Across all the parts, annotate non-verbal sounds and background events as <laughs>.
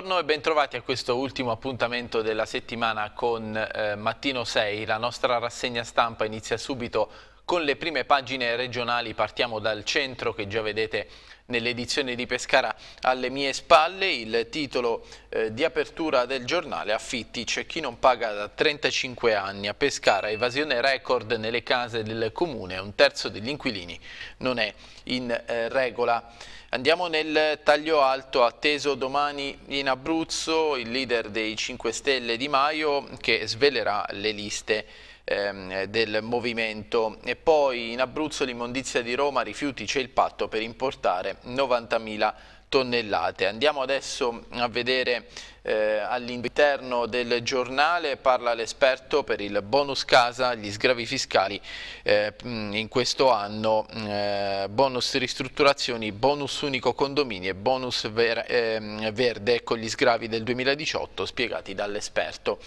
Buongiorno e bentrovati a questo ultimo appuntamento della settimana con eh, Mattino 6. La nostra rassegna stampa inizia subito con le prime pagine regionali partiamo dal centro che già vedete nell'edizione di Pescara alle mie spalle, il titolo eh, di apertura del giornale affitti c'è chi non paga da 35 anni a Pescara, evasione record nelle case del comune, un terzo degli inquilini non è in eh, regola. Andiamo nel taglio alto atteso domani in Abruzzo, il leader dei 5 Stelle Di Maio che svelerà le liste ehm, eh, del movimento. E poi in Abruzzo l'immondizia di Roma, rifiuti, c'è il patto per importare 90.000 tonnellate. Andiamo adesso a vedere eh, all'interno del giornale, parla l'esperto per il bonus casa, gli sgravi fiscali eh, in questo anno, eh, bonus ristrutturazioni, bonus unico condomini e bonus ver ehm, verde con ecco gli sgravi del 2018 spiegati dall'esperto.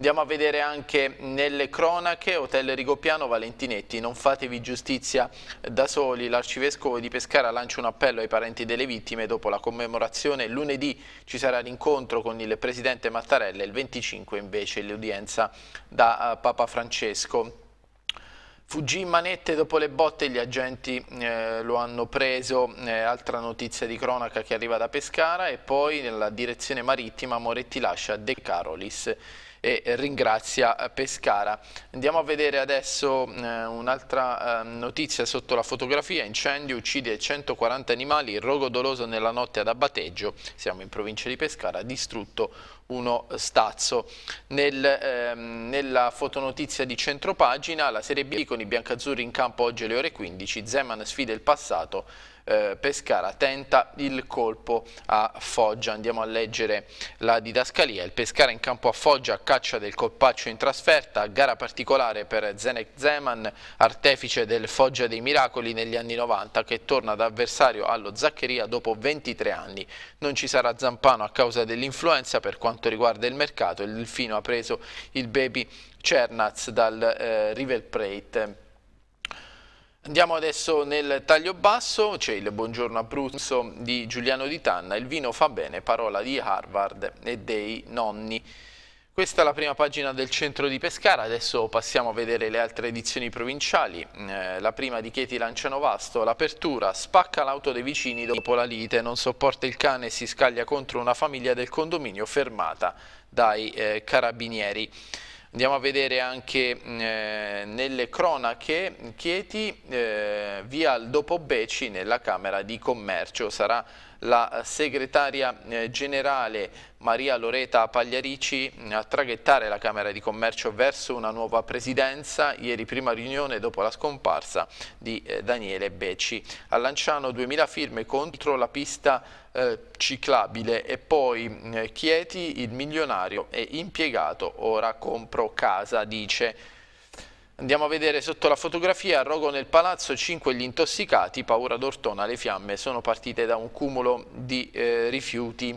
Andiamo a vedere anche nelle cronache, Hotel Rigopiano, Valentinetti, non fatevi giustizia da soli, l'arcivescovo di Pescara lancia un appello ai parenti delle vittime dopo la commemorazione, lunedì ci sarà l'incontro con il presidente Mattarella, il 25 invece l'udienza da eh, Papa Francesco. Fuggì in manette dopo le botte, gli agenti eh, lo hanno preso, eh, altra notizia di cronaca che arriva da Pescara e poi nella direzione marittima Moretti lascia De Carolis e ringrazia eh, Pescara. Andiamo a vedere adesso eh, un'altra eh, notizia sotto la fotografia, incendio uccide 140 animali, il rogo doloso nella notte ad Abateggio, siamo in provincia di Pescara, distrutto uno stazzo. Nel, ehm, nella fotonotizia di centropagina, la Serie B con i biancazzurri in campo oggi alle ore 15, Zeman sfida il passato eh, Pescara tenta il colpo a Foggia. Andiamo a leggere la didascalia. Il Pescara in campo a Foggia a caccia del colpaccio in trasferta, gara particolare per Zenek Zeman, artefice del Foggia dei Miracoli negli anni 90 che torna ad avversario allo Zaccheria dopo 23 anni. Non ci sarà Zampano a causa dell'influenza per quanto riguarda il mercato. Il Delfino ha preso il baby Cernaz dal eh, River Plate. Andiamo adesso nel taglio basso, c'è il Buongiorno Abruzzo di Giuliano Di Tanna, il vino fa bene, parola di Harvard e dei nonni. Questa è la prima pagina del centro di Pescara, adesso passiamo a vedere le altre edizioni provinciali. Eh, la prima di Chieti Lancianovasto, l'apertura, spacca l'auto dei vicini dopo la lite, non sopporta il cane e si scaglia contro una famiglia del condominio fermata dai eh, carabinieri. Andiamo a vedere anche mm, eh, nelle cronache Chieti eh, via dopo Beci nella Camera di Commercio. Sarà la segretaria eh, generale Maria Loreta Pagliarici mm, a traghettare la Camera di Commercio verso una nuova presidenza, ieri prima riunione dopo la scomparsa di eh, Daniele Beci. A Lanciano 2000 firme contro la pista eh, ciclabile e poi eh, Chieti il milionario è impiegato, ora compro casa, dice. Andiamo a vedere sotto la fotografia, a rogo nel palazzo, 5 gli intossicati, paura d'Ortona, le fiamme sono partite da un cumulo di eh, rifiuti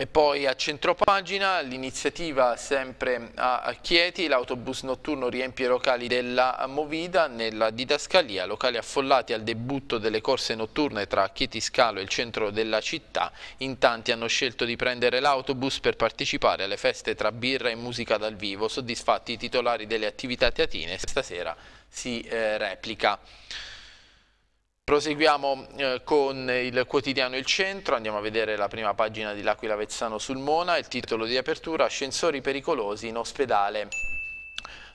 e poi a centropagina l'iniziativa sempre a Chieti, l'autobus notturno riempie i locali della Movida nella didascalia, locali affollati al debutto delle corse notturne tra Chieti Scalo e il centro della città. In tanti hanno scelto di prendere l'autobus per partecipare alle feste tra birra e musica dal vivo, soddisfatti i titolari delle attività teatine. Stasera si eh, replica. Proseguiamo eh, con il quotidiano Il Centro, andiamo a vedere la prima pagina di L'Aquila Vezzano sul Mona, il titolo di apertura Ascensori pericolosi in ospedale.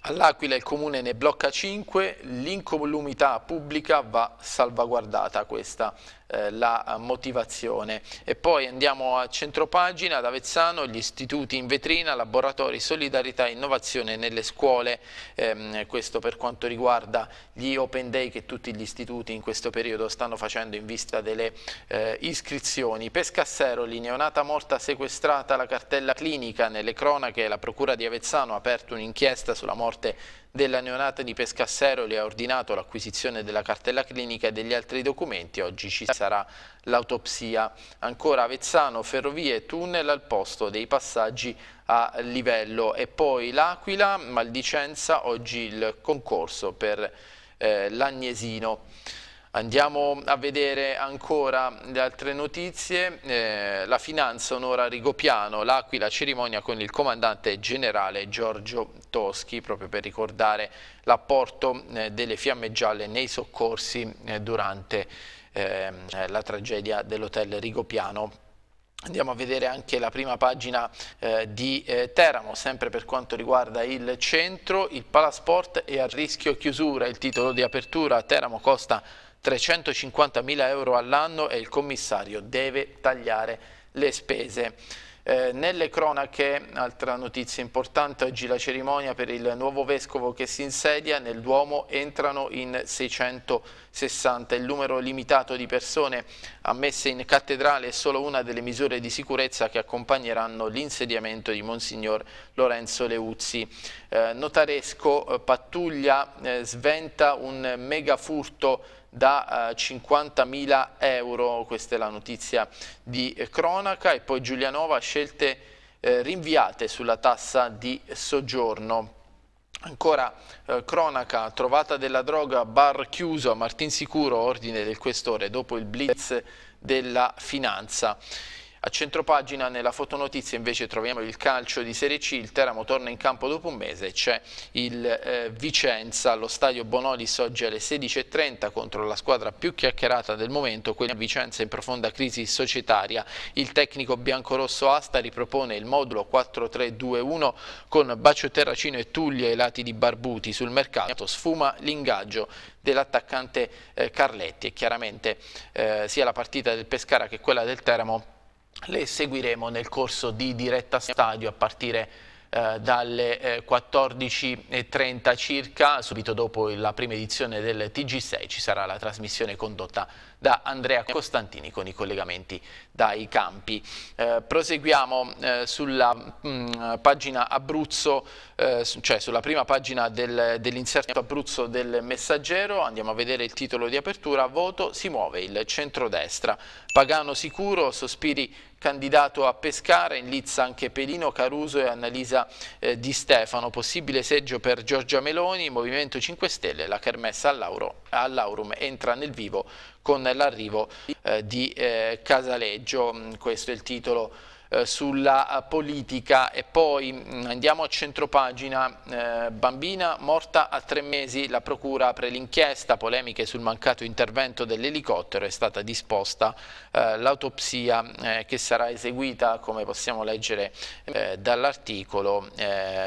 All'Aquila il comune ne blocca 5, l'incolumità pubblica va salvaguardata questa eh, la motivazione. E poi andiamo a centropagina, ad Avezzano, gli istituti in vetrina, laboratori, solidarietà e innovazione nelle scuole, ehm, questo per quanto riguarda gli open day che tutti gli istituti in questo periodo stanno facendo in vista delle eh, iscrizioni. Pescasseroli, neonata morta sequestrata la cartella clinica, nelle cronache la procura di Avezzano ha aperto un'inchiesta sulla morte della neonata di Pescassero le ha ordinato l'acquisizione della cartella clinica e degli altri documenti. Oggi ci sarà l'autopsia. Ancora Avezzano, ferrovie e tunnel al posto dei passaggi a livello. E poi l'Aquila, Maldicenza, oggi il concorso per eh, l'Agnesino. Andiamo a vedere ancora le altre notizie, eh, la finanza onora Rigopiano, l'Aquila cerimonia con il comandante generale Giorgio Toschi proprio per ricordare l'apporto eh, delle fiamme gialle nei soccorsi eh, durante ehm, la tragedia dell'hotel Rigopiano Andiamo a vedere anche la prima pagina eh, di eh, Teramo, sempre per quanto riguarda il centro, il palasport è a rischio chiusura, il titolo di apertura a Teramo costa 350.000 euro all'anno e il commissario deve tagliare le spese. Eh, nelle cronache, altra notizia importante, oggi la cerimonia per il nuovo vescovo che si insedia, nel Duomo entrano in 660. Il numero limitato di persone ammesse in cattedrale è solo una delle misure di sicurezza che accompagneranno l'insediamento di Monsignor Lorenzo Leuzzi. Eh, notaresco, eh, pattuglia eh, sventa un mega furto da eh, 50.000 euro, questa è la notizia di cronaca, e poi Giulianova scelte eh, rinviate sulla tassa di soggiorno. Ancora eh, cronaca, trovata della droga, bar chiuso a Martinsicuro, ordine del questore dopo il blitz della finanza. A centropagina nella fotonotizia invece troviamo il calcio di Serie C, il Teramo torna in campo dopo un mese, c'è il eh, Vicenza allo stadio Bonolis oggi alle 16.30 contro la squadra più chiacchierata del momento, quella di Vicenza in profonda crisi societaria. Il tecnico biancorosso Asta ripropone il modulo 4-3-2-1 con Bacio Terracino e Tuglia ai lati di Barbuti sul mercato, sfuma l'ingaggio dell'attaccante eh, Carletti e chiaramente eh, sia la partita del Pescara che quella del Teramo le seguiremo nel corso di diretta stadio a partire eh, dalle 14.30 eh, circa, subito dopo la prima edizione del TG6 ci sarà la trasmissione condotta da Andrea Costantini con i collegamenti dai campi. Eh, proseguiamo eh, sulla mh, mm, pagina Abruzzo, eh, cioè sulla prima pagina del, dell'inserto Abruzzo del Messaggero, andiamo a vedere il titolo di apertura, voto si muove il centrodestra, Pagano sicuro, sospiri candidato a pescare, in lizza anche Pelino, Caruso e Annalisa eh, Di Stefano, possibile seggio per Giorgia Meloni, Movimento 5 Stelle, la kermessa all'aurum entra nel vivo con l'arrivo eh, di eh, Casaleggio, mm, questo è il titolo eh, sulla politica e poi mm, andiamo a centropagina bambina morta a tre mesi la procura apre l'inchiesta polemiche sul mancato intervento dell'elicottero è stata disposta l'autopsia che sarà eseguita come possiamo leggere dall'articolo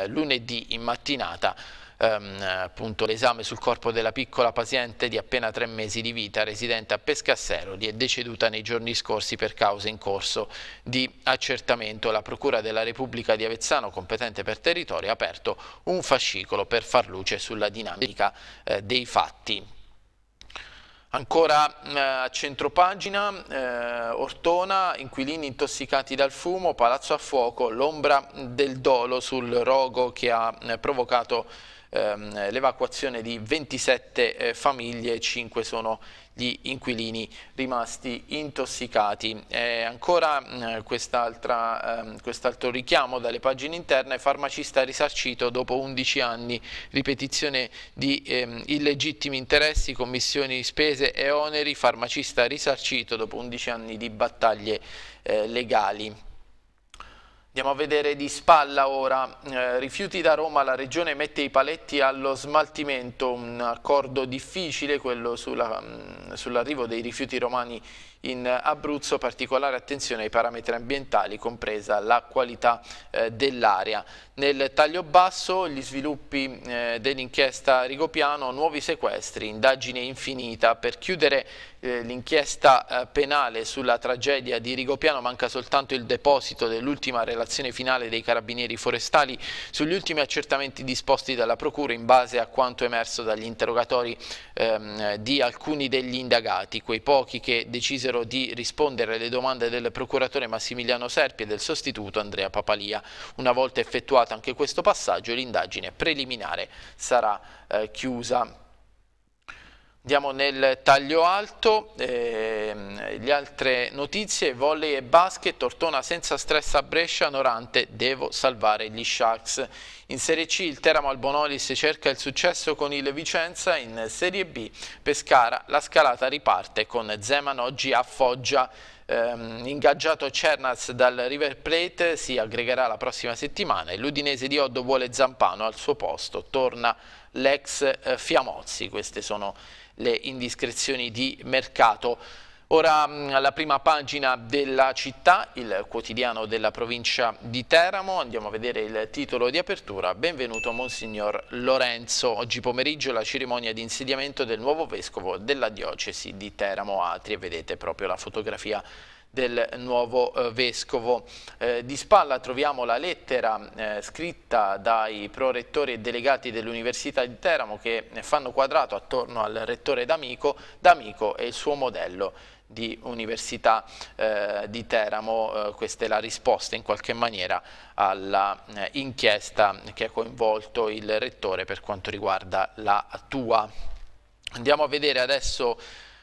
lunedì in mattinata ehm, l'esame sul corpo della piccola paziente di appena tre mesi di vita residente a Pescasseroli è deceduta nei giorni scorsi per cause in corso di accertamento. La Procura della Repubblica di Avezzano, competente per territorio, ha aperto un fascicolo per far luce sulla dinamica eh, dei fatti. Ancora eh, a centropagina, eh, Ortona, inquilini intossicati dal fumo, palazzo a fuoco, l'ombra del dolo sul rogo che ha eh, provocato ehm, l'evacuazione di 27 eh, famiglie, 5 sono gli inquilini rimasti intossicati. E ancora eh, quest'altro richiamo dalle pagine interne, farmacista risarcito dopo 11 anni, ripetizione di eh, illegittimi interessi, commissioni, spese e oneri, farmacista risarcito dopo 11 anni di battaglie eh, legali. Andiamo a vedere di spalla ora, eh, rifiuti da Roma, la regione mette i paletti allo smaltimento, un accordo difficile quello mm, sull'arrivo sull dei rifiuti romani in Abruzzo, particolare attenzione ai parametri ambientali, compresa la qualità eh, dell'aria. Nel taglio basso gli sviluppi eh, dell'inchiesta Rigopiano, nuovi sequestri, indagine infinita. Per chiudere eh, l'inchiesta eh, penale sulla tragedia di Rigopiano manca soltanto il deposito dell'ultima relazione finale dei carabinieri forestali sugli ultimi accertamenti disposti dalla Procura in base a quanto emerso dagli interrogatori ehm, di alcuni degli indagati, quei pochi che decisero di rispondere alle domande del procuratore Massimiliano Serpi e del sostituto Andrea Papalia. Una volta effettuato approvato anche questo passaggio e l'indagine preliminare sarà eh, chiusa. Andiamo nel taglio alto, eh, le altre notizie, volley e basket, Ortona senza stress a Brescia, Norante, devo salvare gli Sharks. In Serie C il Teramo Albonolis cerca il successo con il Vicenza, in Serie B Pescara la scalata riparte con Zeman oggi a Foggia ehm, ingaggiato Cernas dal River Plate si aggregherà la prossima settimana e l'Udinese di Oddo vuole Zampano al suo posto, torna l'ex eh, Fiamozzi, queste sono le indiscrezioni di mercato. Ora mm, alla prima pagina della città, il quotidiano della provincia di Teramo, andiamo a vedere il titolo di apertura, benvenuto Monsignor Lorenzo, oggi pomeriggio la cerimonia di insediamento del nuovo vescovo della diocesi di Teramo Atrie, vedete proprio la fotografia del nuovo eh, vescovo. Eh, di spalla troviamo la lettera eh, scritta dai prorettori e delegati dell'Università di Teramo che eh, fanno quadrato attorno al rettore D'Amico, D'Amico e il suo modello di Università eh, di Teramo, eh, questa è la risposta in qualche maniera all'inchiesta eh, che ha coinvolto il Rettore per quanto riguarda la tua. Andiamo a vedere adesso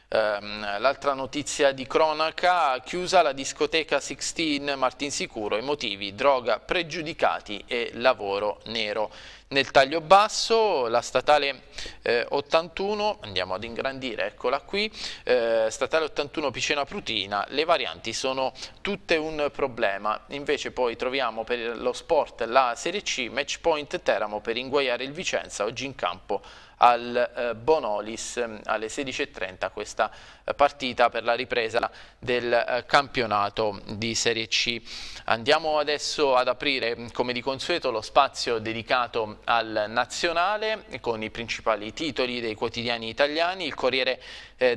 ehm, l'altra notizia di cronaca, chiusa la discoteca 16 Martinsicuro, i motivi, droga pregiudicati e lavoro nero. Nel taglio basso la statale eh, 81, andiamo ad ingrandire, eccola qui, eh, statale 81 Picena Prutina, le varianti sono tutte un problema, invece poi troviamo per lo sport la Serie C, match point Teramo per inguaiare il Vicenza, oggi in campo al eh, Bonolis ehm, alle 16.30 questa eh, partita per la ripresa del eh, campionato di Serie C. Andiamo adesso ad aprire mm, come di consueto lo spazio dedicato al nazionale con i principali titoli dei quotidiani italiani, il Corriere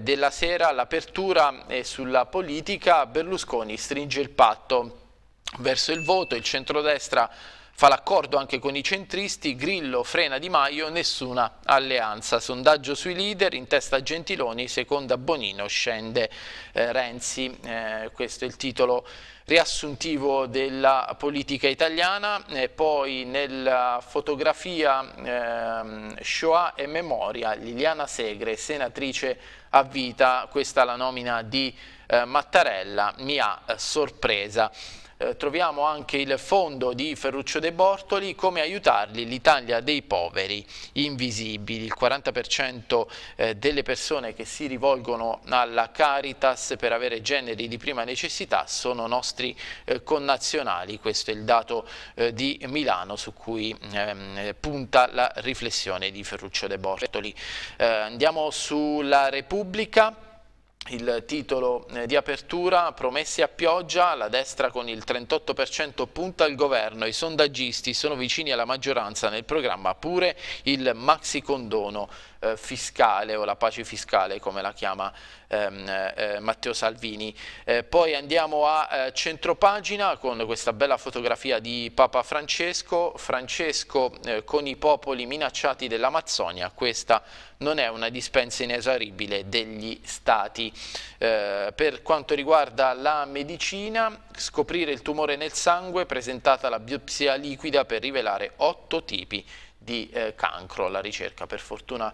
della Sera, l'apertura e sulla politica Berlusconi stringe il patto verso il voto, il centrodestra Fa l'accordo anche con i centristi, Grillo frena Di Maio, nessuna alleanza. Sondaggio sui leader, in testa Gentiloni, seconda Bonino, scende eh, Renzi. Eh, questo è il titolo riassuntivo della politica italiana, e poi nella fotografia ehm, Shoah e Memoria, Liliana Segre, senatrice a vita, questa è la nomina di eh, Mattarella, mi ha eh, sorpresa. Eh, troviamo anche il fondo di Ferruccio De Bortoli, come aiutarli l'Italia dei poveri invisibili. Il 40% eh, delle persone che si rivolgono alla Caritas per avere generi di prima necessità sono nostri eh, connazionali, questo è il dato eh, di Milano su cui ehm, punta la riflessione di Ferruccio De Bortoli. Eh, andiamo sulla Repubblica il titolo eh, di apertura, promessi a pioggia, la destra con il 38% punta al governo, i sondaggisti sono vicini alla maggioranza nel programma pure il maxi condono eh, fiscale o la pace fiscale come la chiama ehm, eh, Matteo Salvini. Eh, poi andiamo a eh, centropagina con questa bella fotografia di Papa Francesco, Francesco eh, con i popoli minacciati dell'Amazzonia, questa non è una dispensa inesauribile degli stati. Eh, per quanto riguarda la medicina, scoprire il tumore nel sangue, presentata la biopsia liquida per rivelare otto tipi di eh, cancro. La ricerca per fortuna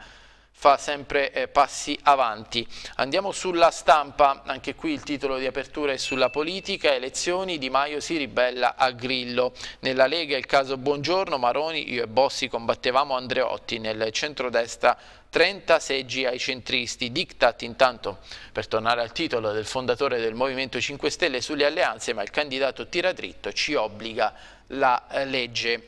fa sempre eh, passi avanti. Andiamo sulla stampa, anche qui il titolo di apertura è sulla politica, elezioni, Di Maio si ribella a Grillo. Nella Lega il caso Buongiorno, Maroni, io e Bossi combattevamo Andreotti nel centrodestra 30 seggi ai centristi. Diktat intanto, per tornare al titolo del fondatore del Movimento 5 Stelle sulle alleanze, ma il candidato tira dritto, ci obbliga la eh, legge.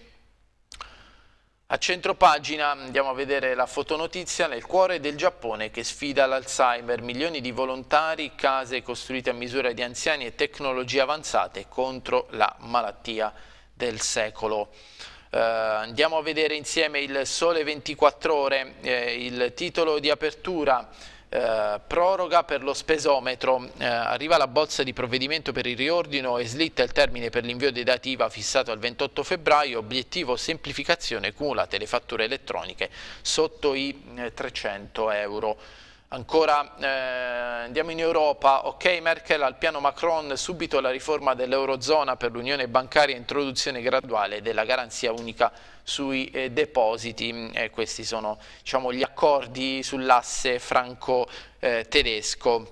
A centro pagina mm, andiamo a vedere la fotonotizia nel cuore del Giappone che sfida l'Alzheimer. Milioni di volontari, case costruite a misura di anziani e tecnologie avanzate contro la malattia del secolo. Uh, andiamo a vedere insieme il Sole 24 Ore, eh, il titolo di apertura eh, proroga per lo spesometro. Eh, arriva la bozza di provvedimento per il riordino e slitta il termine per l'invio dei dati IVA fissato al 28 febbraio, obiettivo semplificazione cumulate le fatture elettroniche sotto i 300 eh, euro. Ancora eh, andiamo in Europa, ok Merkel al piano Macron subito la riforma dell'Eurozona per l'Unione bancaria introduzione graduale della garanzia unica sui eh, depositi, mm, eh, questi sono diciamo, gli accordi sull'asse franco-tedesco. Eh,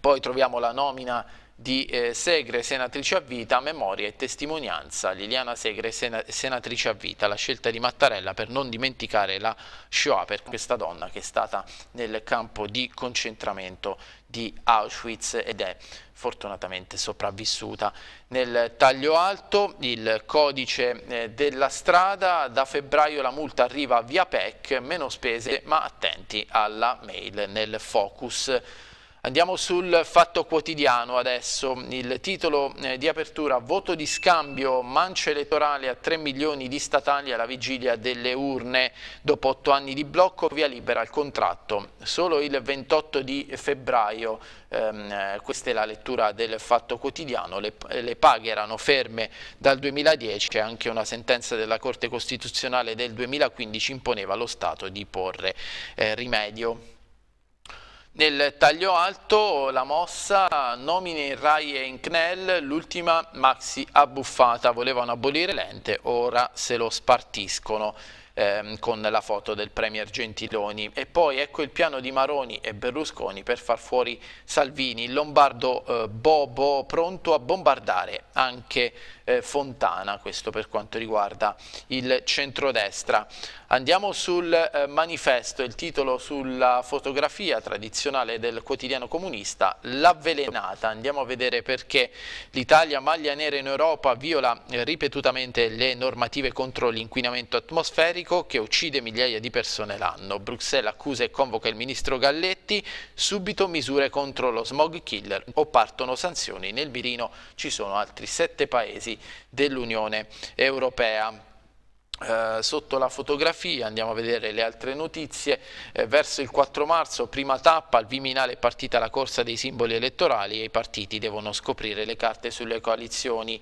Poi troviamo la nomina di eh, Segre, senatrice a vita, memoria e testimonianza, Liliana Segre, sena senatrice a vita, la scelta di Mattarella per non dimenticare la Shoah per questa donna che è stata nel campo di concentramento di Auschwitz ed è fortunatamente sopravvissuta. Nel taglio alto il codice eh, della strada, da febbraio la multa arriva via PEC, meno spese ma attenti alla mail nel focus. Andiamo sul Fatto Quotidiano adesso, il titolo eh, di apertura Voto di scambio, mancia elettorale a 3 milioni di statali alla vigilia delle urne. Dopo 8 anni di blocco via libera il contratto. Solo il 28 di febbraio, ehm, eh, questa è la lettura del Fatto Quotidiano, le, le paghe erano ferme dal 2010, c'è anche una sentenza della Corte Costituzionale del 2015 imponeva allo Stato di porre eh, rimedio. Nel taglio alto la mossa nomine in Rai e in CNEL, l'ultima maxi abbuffata, volevano abolire l'ente, ora se lo spartiscono ehm, con la foto del Premier Gentiloni. E poi ecco il piano di Maroni e Berlusconi per far fuori Salvini, il lombardo eh, Bobo pronto a bombardare anche eh, Fontana, questo per quanto riguarda il centrodestra. Andiamo sul eh, manifesto, il titolo sulla fotografia tradizionale del quotidiano comunista, l'avvelenata. Andiamo a vedere perché l'Italia maglia nera in Europa viola eh, ripetutamente le normative contro l'inquinamento atmosferico che uccide migliaia di persone l'anno. Bruxelles accusa e convoca il ministro Galletti, subito misure contro lo smog killer o partono sanzioni. Nel Birino ci sono altri sette paesi Stati dell'Unione Europea eh, sotto la fotografia andiamo a vedere le altre notizie eh, verso il 4 marzo prima tappa al Viminale è partita la corsa dei simboli elettorali e i partiti devono scoprire le carte sulle coalizioni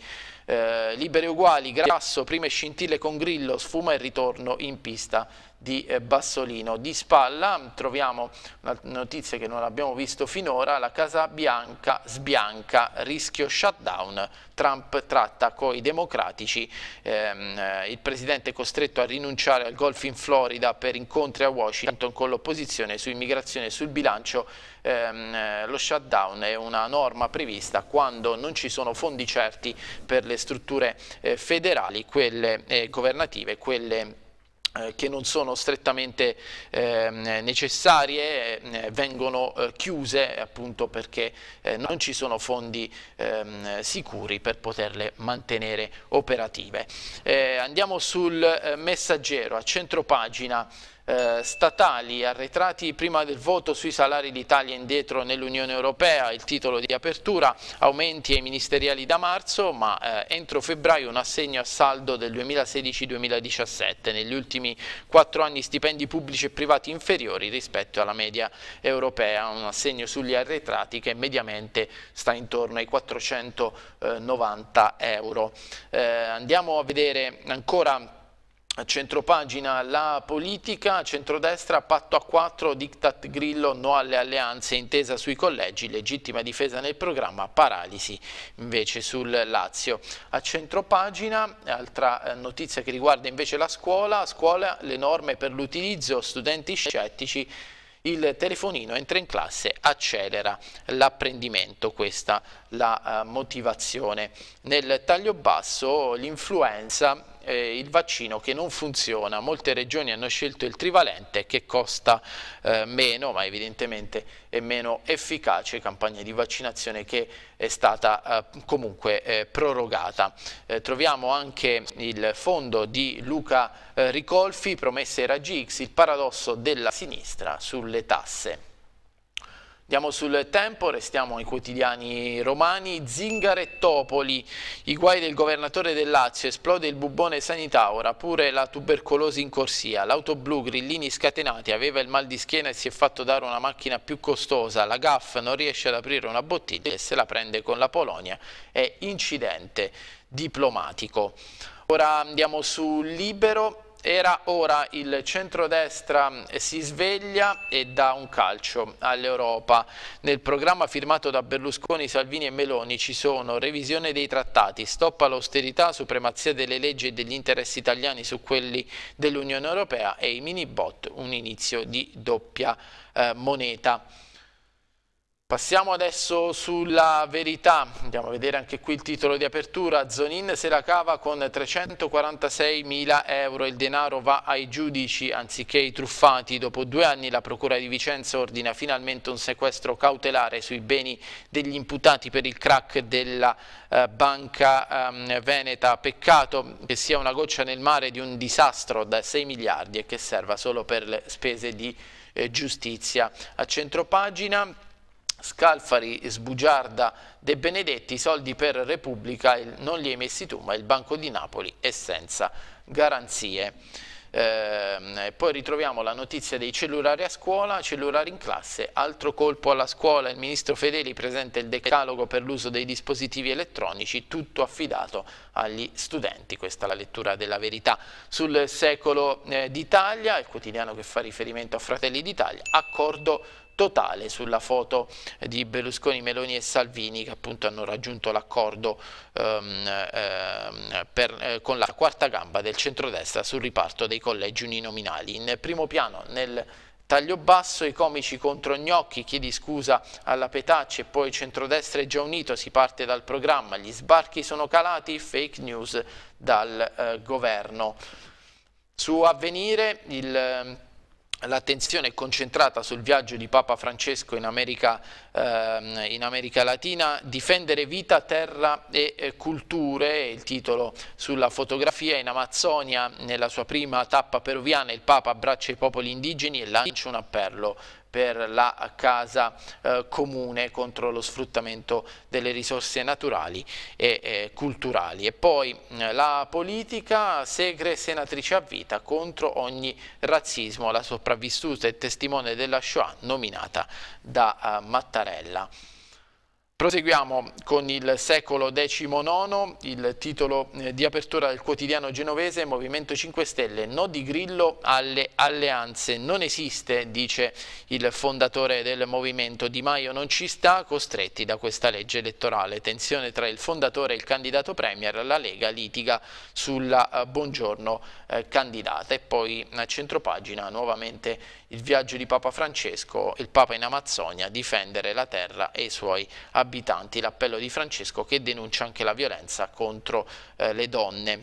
eh, libere uguali, grasso, prime scintille con Grillo, sfuma il ritorno in pista di eh, Bassolino. Di spalla troviamo una notizia che non abbiamo visto finora, la Casa Bianca sbianca, rischio shutdown, Trump tratta coi democratici, ehm, eh, il presidente è costretto a rinunciare al golf in Florida per incontri a Washington con l'opposizione su immigrazione e sul bilancio ehm, eh, lo shutdown è una norma prevista quando non ci sono fondi certi per le strutture eh, federali, quelle eh, governative, quelle eh, che non sono strettamente eh, necessarie eh, vengono eh, chiuse appunto perché eh, non ci sono fondi ehm, sicuri per poterle mantenere operative. andiamo sul messaggero a centropagina eh, statali arretrati prima del voto sui salari d'Italia indietro nell'Unione Europea, il titolo di apertura, aumenti ai ministeriali da marzo, ma eh, entro febbraio un assegno a saldo del 2016-2017. Negli ultimi quattro anni stipendi pubblici e privati inferiori rispetto alla media europea, un assegno sugli arretrati che mediamente sta intorno ai 490 euro. Eh, andiamo a vedere ancora a centropagina la politica, centrodestra patto a 4, diktat Grillo, no alle alleanze, intesa sui collegi, legittima difesa nel programma, paralisi invece sul Lazio. A centropagina, altra eh, notizia che riguarda invece la scuola, a scuola le norme per l'utilizzo, studenti scettici, il telefonino entra in classe, accelera l'apprendimento, questa la eh, motivazione. Nel taglio basso l'influenza eh, il vaccino che non funziona, molte regioni hanno scelto il trivalente che costa eh, meno ma evidentemente è meno efficace, campagna di vaccinazione che è stata eh, comunque eh, prorogata. Eh, troviamo anche il fondo di Luca eh, Ricolfi, promesse Raggi X, il paradosso della sinistra sulle tasse. Andiamo sul tempo, restiamo ai quotidiani romani. Zingarettopoli, i guai del governatore del Lazio, esplode il bubone sanità, ora pure la tubercolosi in corsia. L'auto blu, grillini scatenati, aveva il mal di schiena e si è fatto dare una macchina più costosa. La GAF non riesce ad aprire una bottiglia e se la prende con la Polonia. È incidente diplomatico. Ora andiamo su Libero era ora il centrodestra mm, si sveglia e dà un calcio all'Europa. Nel programma firmato da Berlusconi, Salvini e Meloni ci sono revisione dei trattati, stop all'austerità, supremazia delle leggi e degli interessi italiani su quelli dell'Unione Europea e i mini bot, un inizio di doppia eh, moneta. Passiamo adesso sulla verità, andiamo a vedere anche qui il titolo di apertura, Zonin se la cava con 346 mila euro, il denaro va ai giudici anziché ai truffati, dopo due anni la Procura di Vicenza ordina finalmente un sequestro cautelare sui beni degli imputati per il crack della eh, banca ehm, Veneta, peccato che sia una goccia nel mare di un disastro da 6 miliardi e che serva solo per le spese di eh, giustizia. A centropagina Scalfari sbugiarda De Benedetti, soldi per Repubblica, non li hai messi tu, ma il Banco di Napoli è senza garanzie. Eh, poi ritroviamo la notizia dei cellulari a scuola, cellulari in classe, altro colpo alla scuola, il ministro Fedeli presenta il decalogo per l'uso dei dispositivi elettronici, tutto affidato agli studenti, questa è la lettura della verità. Sul secolo eh, d'Italia, il quotidiano che fa riferimento a Fratelli d'Italia, accordo totale sulla foto eh, di Berlusconi, Meloni e Salvini che appunto hanno raggiunto l'accordo ehm, ehm, eh, con la quarta gamba del centrodestra sul riparto dei collegi uninominali. In primo piano nel taglio basso, i comici contro Gnocchi, chiedi scusa alla petaccia e poi centrodestra è già unito, si parte dal programma, gli sbarchi sono calati, fake news dal eh, governo. Su avvenire il ehm, l'attenzione è concentrata sul viaggio di Papa Francesco in America ehm, in America Latina, Difendere vita, terra e eh, culture, il titolo sulla fotografia, in Amazzonia nella sua prima tappa peruviana il Papa abbraccia i popoli indigeni e lancia un appello per la casa eh, comune contro lo sfruttamento delle risorse naturali e eh, culturali. E poi mm, la politica, Segre senatrice a vita contro ogni razzismo, la sopravvissuta e testimone della Shoah nominata da eh, Matteo. Mattarella. Proseguiamo con il secolo XIX, il titolo eh, di apertura del quotidiano genovese Movimento 5 Stelle, no di Grillo alle alleanze, non esiste, dice il fondatore del movimento, Di Maio non ci sta, costretti da questa legge elettorale, tensione tra il fondatore e il candidato premier, la Lega litiga sulla eh, buongiorno eh, candidata e poi a centropagina nuovamente il viaggio di Papa Francesco, il Papa in Amazzonia, difendere la terra e i suoi abitanti, l'appello di Francesco che denuncia anche la violenza contro eh, le donne.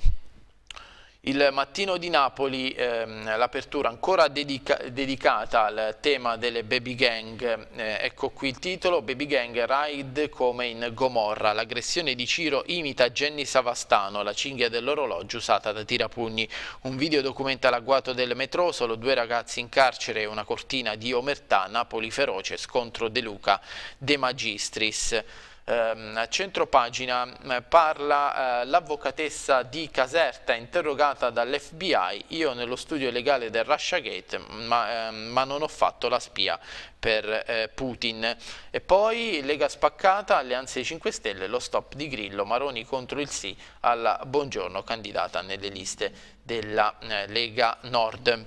Il mattino di Napoli, ehm, l'apertura ancora dedica dedicata al tema delle baby gang, eh, ecco qui il titolo, Baby gang ride come in Gomorra, l'aggressione di Ciro imita Jenny Savastano, la cinghia dell'orologio usata da tirapugni. Un video documenta l'agguato del metro, solo due ragazzi in carcere e una cortina di omertà, Napoli feroce, scontro De Luca, De Magistris. Ehm, centro pagina eh, parla eh, l'avvocatessa di Caserta interrogata dall'FBI, io nello studio legale del Russia Gate ma, ehm, ma non ho fatto la spia per eh, Putin. E poi Lega spaccata, Alleanze 5 Stelle, lo stop di Grillo, Maroni contro il sì alla Buongiorno, candidata nelle liste della Lega Nord.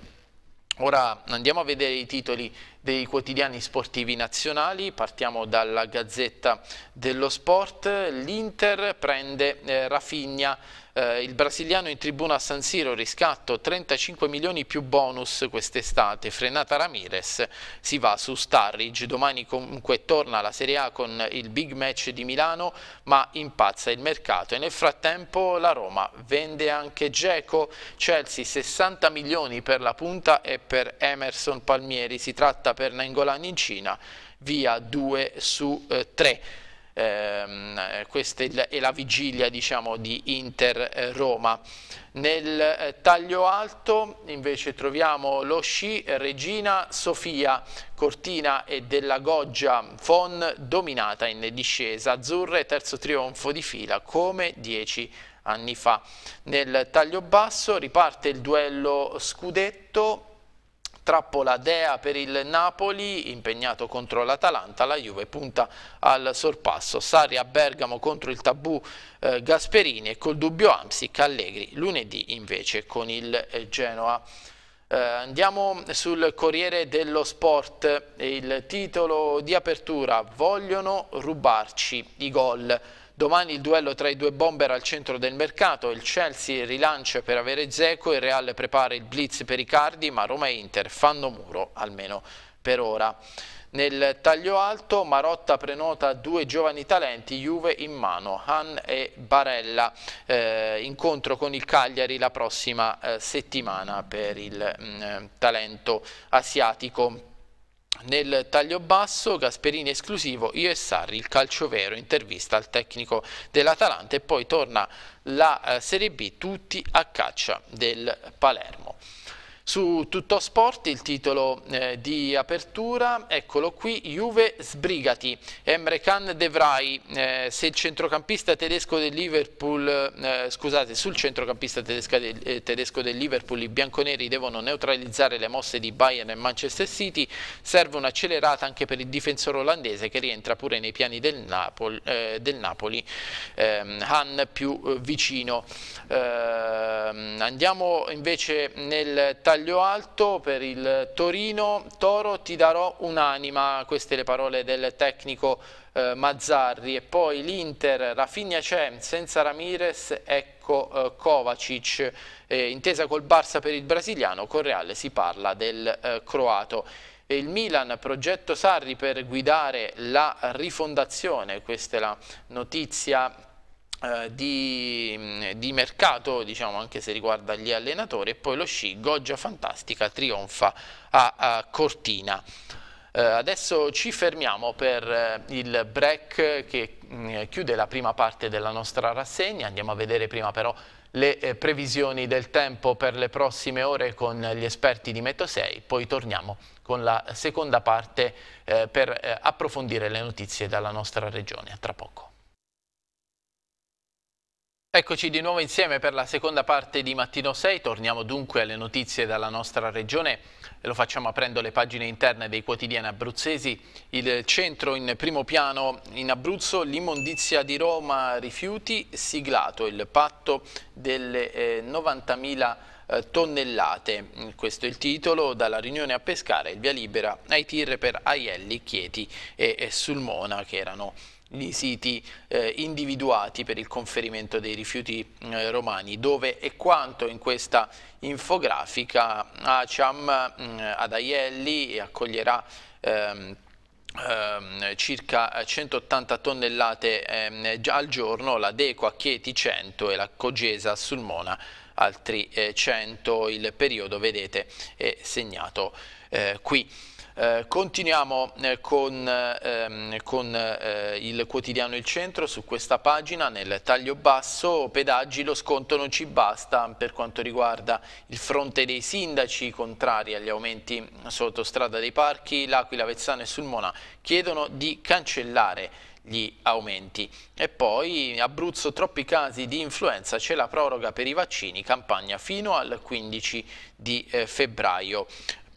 Ora andiamo a vedere i titoli dei quotidiani sportivi nazionali, partiamo dalla Gazzetta dello Sport, l'Inter prende eh, Rafinha eh, il brasiliano in tribuna a San Siro, riscatto 35 milioni più bonus quest'estate, frenata Ramirez, si va su Starridge, domani comunque torna la Serie A con il big match di Milano, ma impazza il mercato e nel frattempo la Roma vende anche Geco, Chelsea 60 milioni per la punta e per Emerson Palmieri, si tratta per Nainggolan in Cina, via 2 su 3. Eh, ehm, eh, questa è la vigilia diciamo, di Inter-Roma. Eh, Nel eh, taglio alto invece troviamo lo sci Regina Sofia, Cortina e della Goggia Fon dominata in discesa, azzurre terzo trionfo di fila come 10 anni fa. Nel taglio basso riparte il duello scudetto trappola Dea per il Napoli, impegnato contro l'Atalanta, la Juve punta al sorpasso. Sarri a Bergamo contro il tabù eh, Gasperini e col dubbio Amsic Allegri lunedì invece con il eh, Genoa. Eh, andiamo sul Corriere dello Sport, il titolo di apertura, vogliono rubarci i gol. Domani il duello tra i due bomber al centro del mercato, il Chelsea rilancia per avere Zeco, il Real prepara il blitz per Icardi, ma Roma e Inter fanno muro, almeno per ora. Nel taglio alto Marotta prenota due giovani talenti, Juve in mano, Han e Barella, eh, incontro con il Cagliari la prossima eh, settimana per il mh, mm, talento asiatico. Nel taglio basso, Gasperini esclusivo, io e Sarri, il calcio vero, intervista al tecnico dell'Atalanta e poi torna la eh, Serie B tutti a caccia del Palermo. Su Tutto Sport il titolo eh, di apertura, eccolo qui, Juve sbrigati, Emre Can De Vrij, eh, se il centrocampista tedesco del Liverpool, eh, scusate, sul centrocampista del, eh, tedesco del Liverpool i bianconeri devono neutralizzare le mosse di Bayern e Manchester City, serve un'accelerata anche per il difensore olandese che rientra pure nei piani del, Napol, eh, del Napoli, ehm, Han più eh, vicino. Ehm, andiamo invece nel taglio alto per il Torino, Toro ti darò un'anima, queste le parole del tecnico eh, Mazzarri e poi l'Inter, Rafinha c'è, senza Ramirez, ecco eh, Kovacic, eh, intesa col Barça per il brasiliano, con Reale si parla del eh, croato il Milan, progetto Sarri per guidare la rifondazione, questa è la notizia eh, di, di, mercato, diciamo anche se riguarda gli allenatori, e poi lo sci, Goggia Fantastica trionfa a, a Cortina. Eh, adesso ci fermiamo per eh, il break che chiude la prima parte della nostra rassegna, andiamo a vedere prima però le eh, previsioni del tempo per le prossime ore con gli esperti di Meteo 6, poi torniamo con la seconda parte eh, per approfondire le notizie dalla nostra regione. A tra poco. Eccoci di nuovo insieme per la seconda parte di Mattino 6, torniamo dunque alle notizie dalla nostra regione e lo facciamo aprendo le pagine interne dei quotidiani abruzzesi, il centro in primo piano in Abruzzo, l'immondizia di Roma rifiuti, siglato il patto delle 90.000 eh, eh, tonnellate, questo è il titolo, dalla riunione a Pescare, il via libera ai tir per Aielli, Chieti e Sulmona che erano i siti eh, individuati per il conferimento dei rifiuti eh, romani, dove e quanto in questa infografica ACIAM mh, mm, ad Aielli accoglierà ehm, Ehm, circa 180 tonnellate ehm, al giorno, la Deco a Chieti 100 e la Cogesa a Sulmona altri eh, 100. Il periodo, vedete, è segnato eh, qui. Eh, continuiamo eh, con, ehm, con eh, il quotidiano Il Centro su questa pagina nel taglio basso, pedaggi lo sconto non ci basta per quanto riguarda il fronte dei sindaci contrari agli aumenti sotto strada dei parchi, l'Aquila, Vezzano e Sulmona chiedono di cancellare gli aumenti. E poi in Abruzzo troppi casi di influenza, c'è la proroga per i vaccini, campagna fino al 15 di eh, febbraio.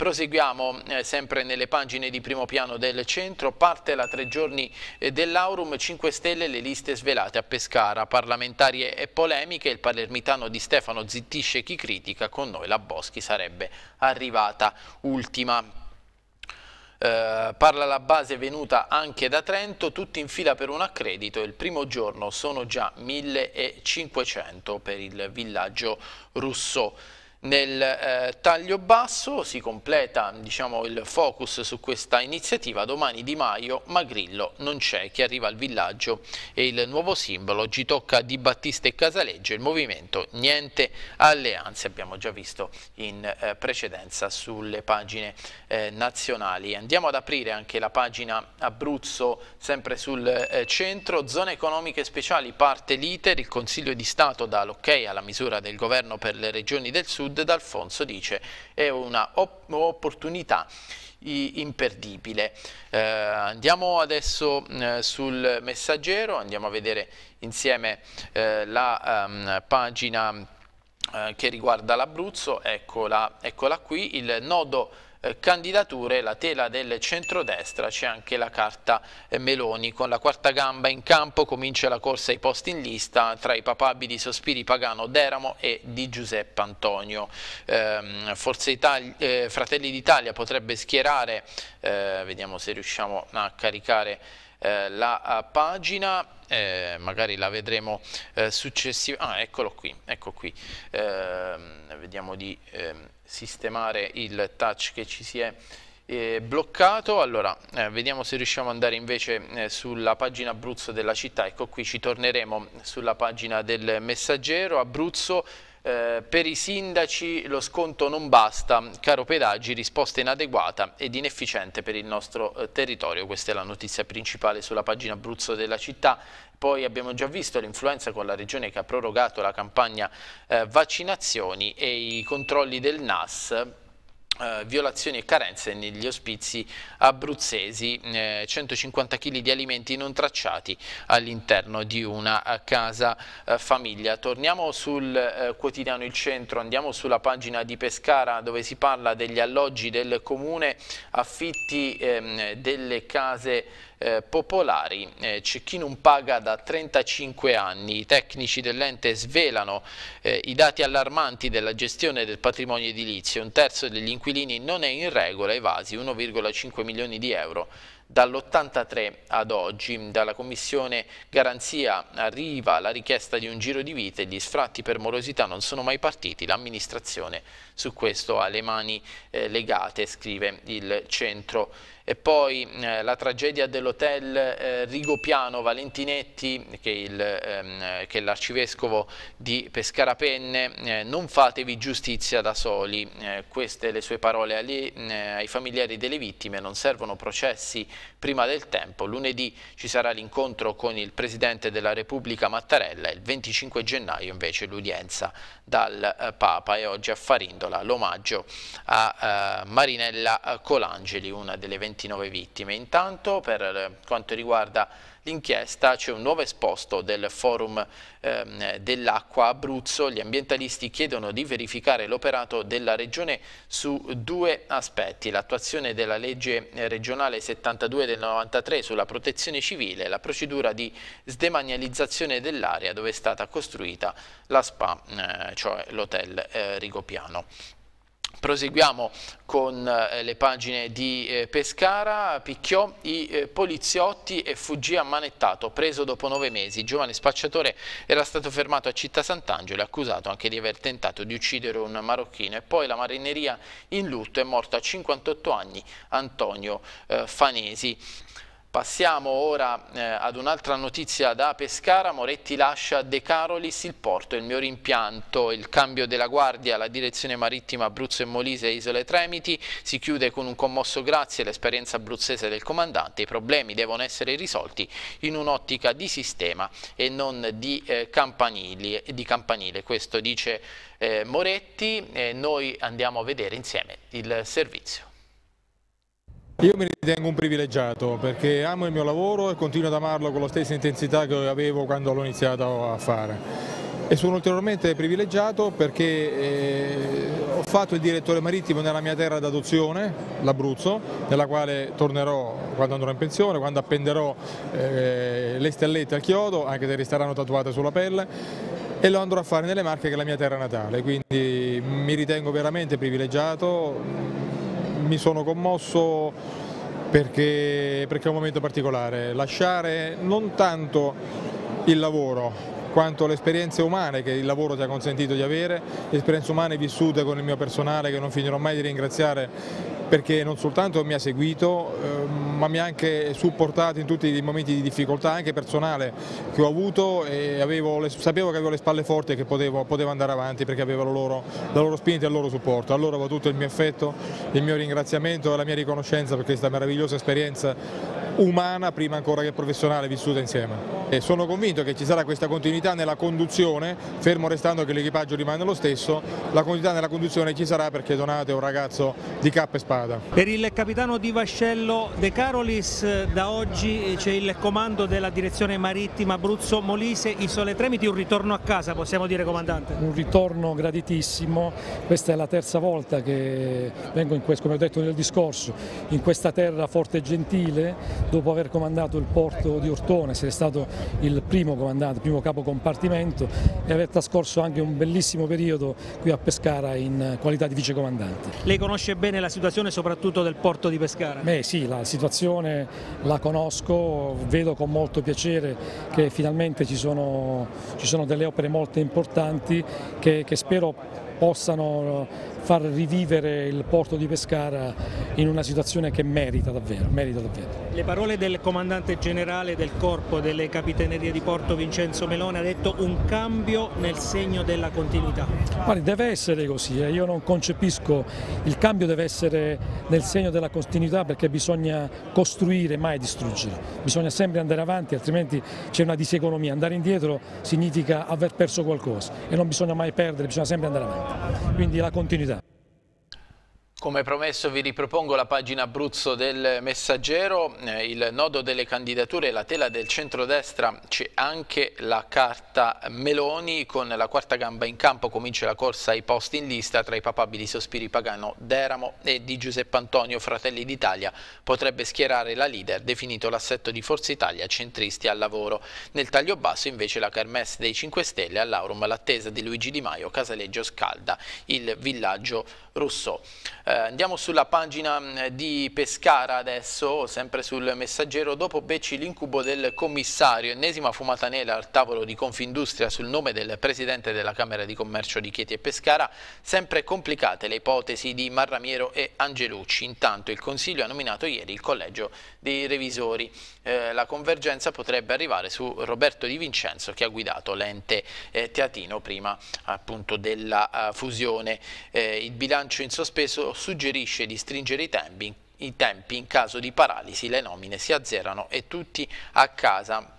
Proseguiamo eh, sempre nelle pagine di primo piano del centro, parte la tre giorni eh, dell'Aurum, 5 Stelle le liste svelate a Pescara, parlamentari e polemiche, il palermitano di Stefano zittisce chi critica, con noi la Boschi sarebbe arrivata ultima. Eh, parla la base venuta anche da Trento, tutti in fila per un accredito il primo giorno sono già 1500 per il villaggio russo. Nel eh, taglio basso si completa diciamo, il focus su questa iniziativa, domani Di Maio, ma Grillo non c'è, che arriva al villaggio e il nuovo simbolo, oggi tocca Di Battista e Casaleggio, il movimento niente alleanze, abbiamo già visto in eh, precedenza sulle pagine eh, nazionali. Andiamo ad aprire anche la pagina Abruzzo, sempre sul eh, centro, zone economiche speciali, parte l'iter, il Consiglio di Stato dà l'ok alla misura del governo per le regioni del sud, Sud, D'Alfonso dice è un'opportunità imperdibile. Eh, andiamo adesso eh, sul messaggero, andiamo a vedere insieme eh, la um, pagina eh, che riguarda l'Abruzzo, eccola, eccola qui, il nodo eh, candidature, la tela del centrodestra, c'è anche la carta eh, Meloni. Con la quarta gamba in campo comincia la corsa ai posti in lista tra i papabili sospiri Pagano, Deramo e di Giuseppe Antonio. Ehm, Forza Italia, eh, Fratelli d'Italia potrebbe schierare, vediamo se riusciamo a caricare la pagina eh, magari la vedremo eh, successivamente ah eccolo qui ecco qui eh, vediamo di ehm, sistemare il touch che ci si è eh, bloccato allora eh, vediamo se riusciamo ad andare invece eh, sulla pagina Abruzzo della città ecco qui ci torneremo sulla pagina del messaggero Abruzzo eh, per i sindaci lo sconto non basta, caro pedaggi, risposta inadeguata ed inefficiente per il nostro eh, territorio. Questa è la notizia principale sulla pagina Abruzzo della città poi abbiamo già visto l'influenza con la Regione che ha prorogato la campagna eh, vaccinazioni e i controlli del NAS eh, violazioni e carenze negli ospizi abruzzesi, eh, 150 kg di alimenti non tracciati all'interno di una eh, casa eh, famiglia. Torniamo sul eh, quotidiano Il Centro, andiamo sulla pagina di Pescara dove si parla degli alloggi del comune, affitti ehm, delle case eh, popolari. Eh, c'è chi non paga da 35 anni, i tecnici dell'ente svelano eh, i dati allarmanti della gestione del patrimonio edilizio, un terzo degli inquilini non è in regola, evasi 1,5 milioni di euro dall'83 ad oggi. Dalla Commissione Garanzia arriva la richiesta di un giro di vite, gli sfratti per morosità non sono mai partiti, l'amministrazione su questo ha le mani eh, legate, scrive il centro e poi eh, la tragedia dell'hotel eh, Rigopiano Valentinetti, che, ehm, è l'arcivescovo di Pescarapenne, eh, non fatevi giustizia da soli. Eh, queste le sue parole agli, mm, eh, ai familiari delle vittime, non servono processi prima del tempo. Lunedì ci sarà l'incontro con il Presidente della Repubblica Mattarella, il 25 gennaio invece l'udienza dal eh, Papa e oggi a Farindola l'omaggio a Marinella Colangeli, una delle 20 29 vittime. Intanto per eh, quanto riguarda l'inchiesta c'è un nuovo esposto del forum ehm, dell'acqua Abruzzo. Gli ambientalisti chiedono di verificare l'operato della regione su due aspetti, l'attuazione della legge regionale 72 del 93 sulla protezione civile e la procedura di sdemanializzazione dell'area dove è stata costruita la SPA, eh, cioè l'hotel eh, Rigopiano. Proseguiamo con eh, le pagine di eh, Pescara, picchiò i eh, poliziotti e fuggì ammanettato, preso dopo nove mesi. Il giovane spacciatore era stato fermato a Città Sant'Angelo e accusato anche di aver tentato di uccidere un marocchino. E poi la marineria in lutto è morto a 58 anni Antonio Fanesi. Passiamo ora eh, ad un'altra notizia da Pescara, Moretti lascia De Carolis il porto, il mio rimpianto, il cambio della guardia alla direzione marittima Abruzzo e Molise e Isole Tremiti, si chiude con un commosso grazie all'esperienza abruzzese del comandante, i problemi devono essere risolti in un'ottica di sistema e non di, eh, di campanile, questo dice eh, Moretti, noi andiamo a vedere insieme il servizio. Io mi ritengo un privilegiato perché amo il mio lavoro e continuo ad amarlo con la stessa intensità che avevo quando l'ho iniziato a fare. E sono ulteriormente privilegiato perché eh, ho fatto il direttore marittimo nella mia terra d'adozione, l'Abruzzo, nella quale tornerò quando andrò in pensione, quando appenderò eh, le stellette al chiodo, anche se resteranno tatuate sulla pelle e lo andrò a fare nelle Marche che è la mia terra natale, quindi mi ritengo veramente privilegiato, mi sono commosso perché, perché, è un momento particolare, lasciare non tanto il lavoro quanto le esperienze umane che il lavoro ti ha consentito di avere, le esperienze umane vissute con il mio personale che non finirò mai di ringraziare perché non soltanto mi ha seguito eh, ma mi ha anche supportato in tutti i momenti di difficoltà anche personale che ho avuto e le, sapevo che avevo le spalle forti e che potevo, potevo andare avanti perché avevano loro, la loro spinta e il loro supporto. Allora loro va tutto il mio affetto, il mio ringraziamento e la mia riconoscenza per questa meravigliosa esperienza umana prima ancora che professionale vissuta insieme. E sono convinto che ci sarà questa continuità nella conduzione, fermo restando che l'equipaggio rimane lo stesso, la continuità nella conduzione ci sarà perché Donato è un ragazzo di cappa e spada. Per il capitano di Vascello De Carolis da oggi eh, c'è il comando della direzione marittima Abruzzo Molise, Isole Tremiti, un ritorno a casa possiamo dire comandante? Un ritorno graditissimo, questa è la terza volta che vengo in questo, come ho detto nel discorso, in questa terra forte e gentile dopo aver comandato il porto di Ortona, essere stato il primo comandante, il primo capo compartimento e aver trascorso anche un bellissimo periodo qui a Pescara in qualità di vicecomandante. Lei conosce bene la situazione soprattutto del porto di Pescara? Beh sì, la situazione la conosco, vedo con molto piacere che finalmente ci sono, ci sono delle opere molto importanti che, che spero possano far rivivere il porto di Pescara in una situazione che merita davvero, merita davvero. Le parole del comandante generale del corpo delle capitanerie di porto Vincenzo Melone ha detto un cambio nel segno della continuità. Guardi, deve essere così, eh. io non concepisco, il cambio deve essere nel segno della continuità perché bisogna costruire, mai distruggere, bisogna sempre andare avanti altrimenti c'è una diseconomia, andare indietro significa aver perso qualcosa e non bisogna mai perdere, bisogna sempre andare avanti, quindi la continuità. Come promesso vi ripropongo la pagina Abruzzo del Messaggero, eh, il nodo delle candidature, la tela del centrodestra, c'è anche la carta Meloni con la quarta gamba in campo, comincia la corsa ai posti in lista tra i papabili sospiri Pagano, Deramo e di Giuseppe Antonio Fratelli d'Italia, potrebbe schierare la leader definito l'assetto di Forza Italia centristi al lavoro. Nel taglio basso invece la Kermesse dei 5 Stelle all'Aurum l'attesa di Luigi Di Maio, Casaleggio Scalda, il villaggio Rousseau. Eh, eh, andiamo sulla pagina mm, di Pescara adesso, sempre sul messaggero, dopo Becci l'incubo del commissario, ennesima fumata nera al tavolo di Confindustria sul nome del presidente della Camera di Commercio di Chieti e Pescara, sempre complicate le ipotesi di Marramiero e Angelucci, intanto il Consiglio ha nominato ieri il collegio dei revisori, eh, la convergenza potrebbe arrivare su Roberto Di Vincenzo che ha guidato l'ente eh, teatino prima appunto della uh, fusione, eh, il bilancio in sospeso suggerisce di stringere i tempi, i tempi in caso di paralisi, le nomine si azzerano e tutti a casa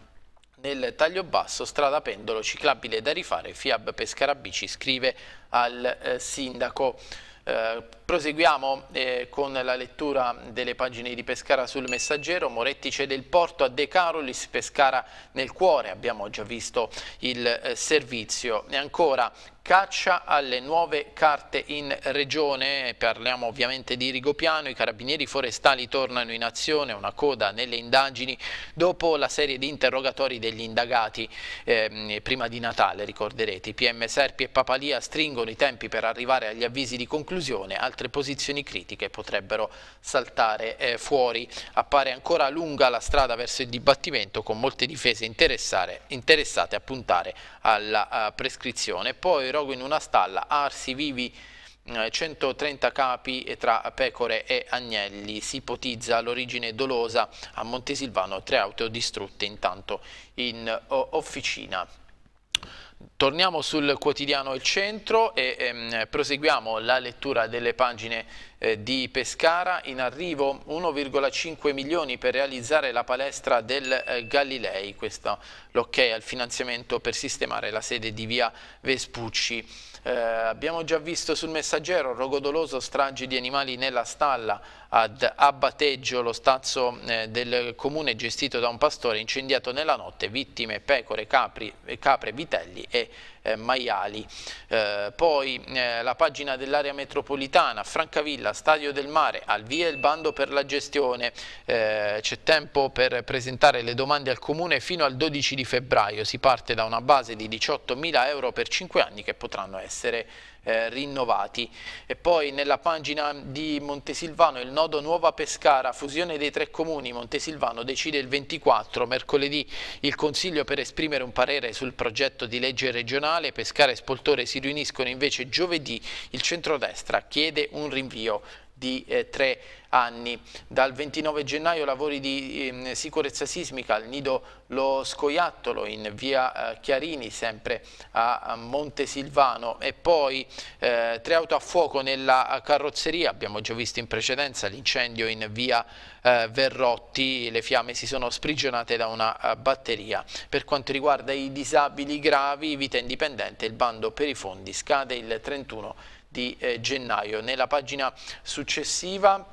nel taglio basso, strada pendolo, ciclabile da rifare, FIAB Pescarabici scrive al eh, sindaco eh, Proseguiamo eh, con la lettura delle pagine di Pescara sul messaggero, Moretti cede il porto a De Carolis, Pescara nel cuore, abbiamo già visto il eh, servizio e ancora caccia alle nuove carte in regione, parliamo ovviamente di Rigopiano, i carabinieri forestali tornano in azione, una coda nelle indagini dopo la serie di interrogatori degli indagati eh, prima di Natale, ricorderete, PM Serpi e Papalia stringono i tempi per arrivare agli avvisi di conclusione, al altre posizioni critiche potrebbero saltare eh, fuori. Appare ancora lunga la strada verso il dibattimento con molte difese interessate a puntare alla uh, prescrizione. Poi rogo in una stalla, arsi vivi 130 eh, capi tra pecore e agnelli. Si ipotizza l'origine dolosa a Montesilvano, tre auto distrutte intanto in officina. Torniamo sul quotidiano Il Centro e ehm, proseguiamo la lettura delle pagine eh, di Pescara, in arrivo 1,5 milioni per realizzare la palestra del eh, Galilei, questo l'ok al finanziamento per sistemare la sede di via Vespucci. Eh, abbiamo già visto sul messaggero rogodoloso stragi di animali nella stalla ad Abbateggio, lo stazzo eh, del comune gestito da un pastore incendiato nella notte, vittime pecore, capri, capre, vitelli e eh, maiali. Eh, poi eh, la pagina dell'area metropolitana, Francavilla, Stadio del Mare, al via il bando per la gestione, c'è tempo per presentare le domande al Comune fino al 12 di febbraio, si parte da una base di 18.000 euro per 5 anni che potranno essere eh, rinnovati. E poi nella pagina di Montesilvano il nodo Nuova Pescara, fusione dei tre comuni, Montesilvano decide il 24, mercoledì il Consiglio per esprimere un parere sul progetto di legge regionale, Pescara e Spoltore si riuniscono invece giovedì, il centrodestra chiede un rinvio di eh, tre anni. Dal 29 gennaio lavori di eh, sicurezza sismica al nido Lo Scoiattolo in via eh, Chiarini, sempre a, a Montesilvano e poi eh, tre auto a fuoco nella eh, carrozzeria, abbiamo già visto in precedenza l'incendio in via eh, Verrotti, le fiamme si sono sprigionate da una uh, batteria. Per quanto riguarda i disabili gravi, vita indipendente, il bando per i fondi scade il 31 gennaio di eh, gennaio. Nella pagina successiva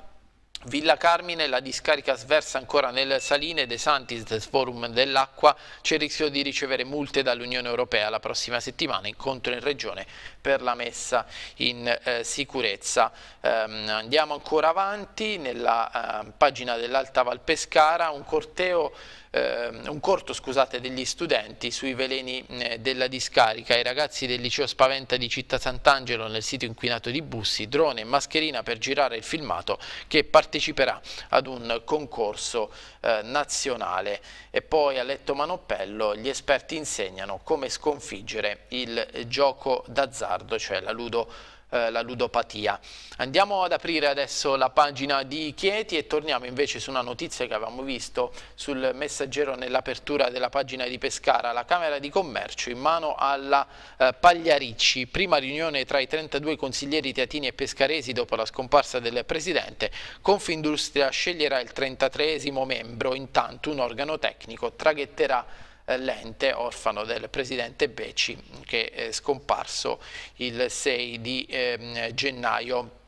Villa Carmine, la discarica sversa ancora nel Saline, De Santis del Forum dell'Acqua, c'è il rischio di ricevere multe dall'Unione Europea la prossima settimana, incontro in regione per la messa in eh, sicurezza. Ehm, andiamo ancora avanti nella eh, pagina dell'Alta Valpescara, un corteo ehm, un corto scusate, degli studenti sui veleni eh, della discarica. I ragazzi del liceo Spaventa di Città Sant'Angelo nel sito inquinato di Bussi, drone e mascherina per girare il filmato che parteciperà ad un concorso eh, nazionale. E poi a Letto Manoppello gli esperti insegnano come sconfiggere il gioco d'azzardo azzardo, cioè la, ludo, eh, la ludopatia. Andiamo ad aprire adesso la pagina di Chieti e torniamo invece su una notizia che avevamo visto sul messaggero nell'apertura della pagina di Pescara, la Camera di Commercio in mano alla eh, Pagliaricci, prima riunione tra i 32 consiglieri teatini e pescaresi dopo la scomparsa del Presidente, Confindustria sceglierà il 33 membro, intanto un organo tecnico traghetterà eh, l'ente orfano del presidente Becci che è eh, scomparso il 6 di ehm, eh, gennaio.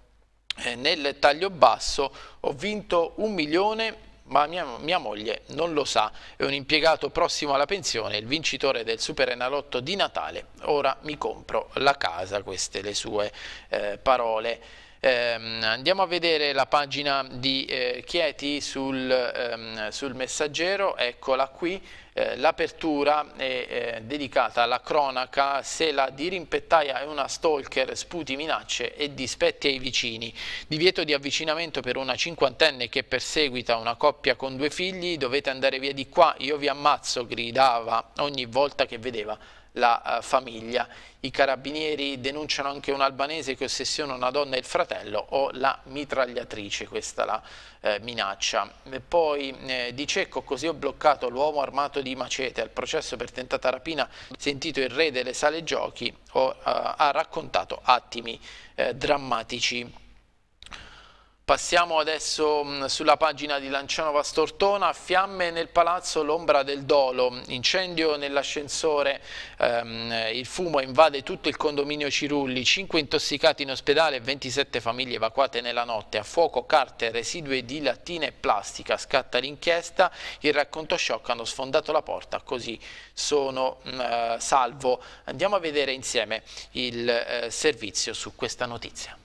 nel taglio basso ho vinto un milione ma mia, mia, moglie non lo sa, è un impiegato prossimo alla pensione, il vincitore del Super Enalotto di Natale, ora mi compro la casa, queste le sue eh, parole. Ehm, andiamo a vedere la pagina di eh, Chieti sul, ehm, sul messaggero, eccola qui, eh, l'apertura è eh, dedicata alla cronaca se la dirimpettaia è una stalker, sputi minacce e dispetti ai vicini. Divieto di avvicinamento per una cinquantenne che perseguita una coppia con due figli, dovete andare via di qua, io vi ammazzo, gridava ogni volta che vedeva la eh, famiglia. I carabinieri denunciano anche un albanese che ossessiona una donna e il fratello o la mitragliatrice, questa la eh, minaccia. E poi eh, Di Cecco, così ho bloccato l'uomo armato di macete al processo per tentata rapina, sentito il re delle sale giochi, o, eh, ha raccontato attimi eh, drammatici. Passiamo adesso mm, sulla pagina di Lancianova Stortona, fiamme nel palazzo l'ombra del dolo, incendio nell'ascensore, ehm, il fumo invade tutto il condominio Cirulli, 5 intossicati in ospedale e 27 famiglie evacuate nella notte, a fuoco carte, residui di lattina e plastica, scatta l'inchiesta, il racconto shock hanno sfondato la porta, così sono mm, eh, salvo. Andiamo a vedere insieme il eh, servizio su questa notizia.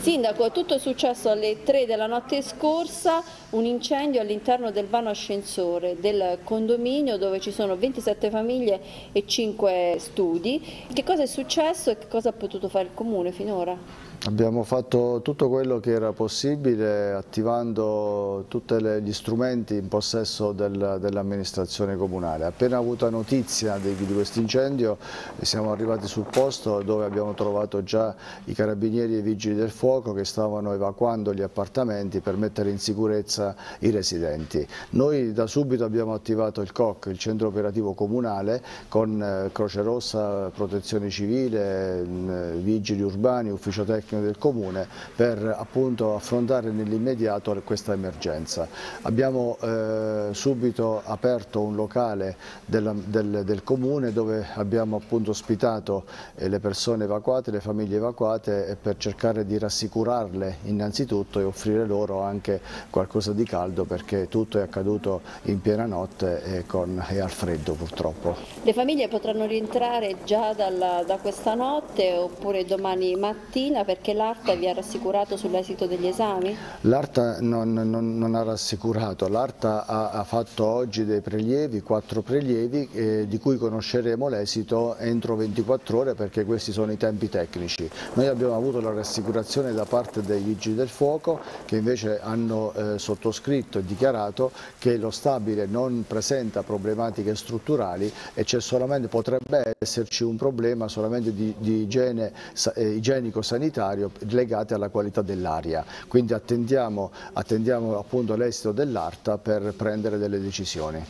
Sindaco, è tutto successo alle 3 della notte scorsa, un incendio all'interno del vano ascensore del condominio dove ci sono 27 famiglie e 5 studi. Che cosa è successo e che cosa ha potuto fare il comune finora? Abbiamo fatto tutto quello che era possibile attivando tutti gli strumenti in possesso del, dell'amministrazione comunale. Appena avuta notizia di, di questo incendio eh, siamo arrivati sul posto dove abbiamo trovato già i carabinieri e i vigili del fuoco che stavano evacuando gli appartamenti per mettere in sicurezza i residenti. Noi da subito abbiamo attivato il COC, il centro operativo comunale, con eh, Croce Rossa, protezione civile, vigili urbani, ufficio tecnico tecniche del Comune per appunto, affrontare nell'immediato questa emergenza. Abbiamo eh, subito aperto un locale della, del, del, Comune dove abbiamo appunto, ospitato eh, le persone evacuate, le famiglie evacuate per cercare di rassicurarle innanzitutto e offrire loro anche qualcosa di caldo perché tutto è accaduto in piena notte e, con, e al freddo purtroppo. Le famiglie potranno rientrare già dalla, da questa notte oppure domani mattina? perché l'ARTA vi ha rassicurato sull'esito degli esami? L'ARTA non, non, non, ha rassicurato, l'ARTA ha, ha, fatto oggi dei prelievi, quattro prelievi eh, di cui conosceremo l'esito entro 24 ore perché questi sono i tempi tecnici. Noi abbiamo avuto la rassicurazione da parte dei vigili del fuoco che invece hanno eh, sottoscritto e dichiarato che lo stabile non presenta problematiche strutturali e solamente, potrebbe esserci un problema solamente di, di igiene, eh, igienico-sanitario sanitario legate alla qualità dell'aria. Quindi attendiamo, attendiamo l'esito dell'ARTA per prendere delle decisioni.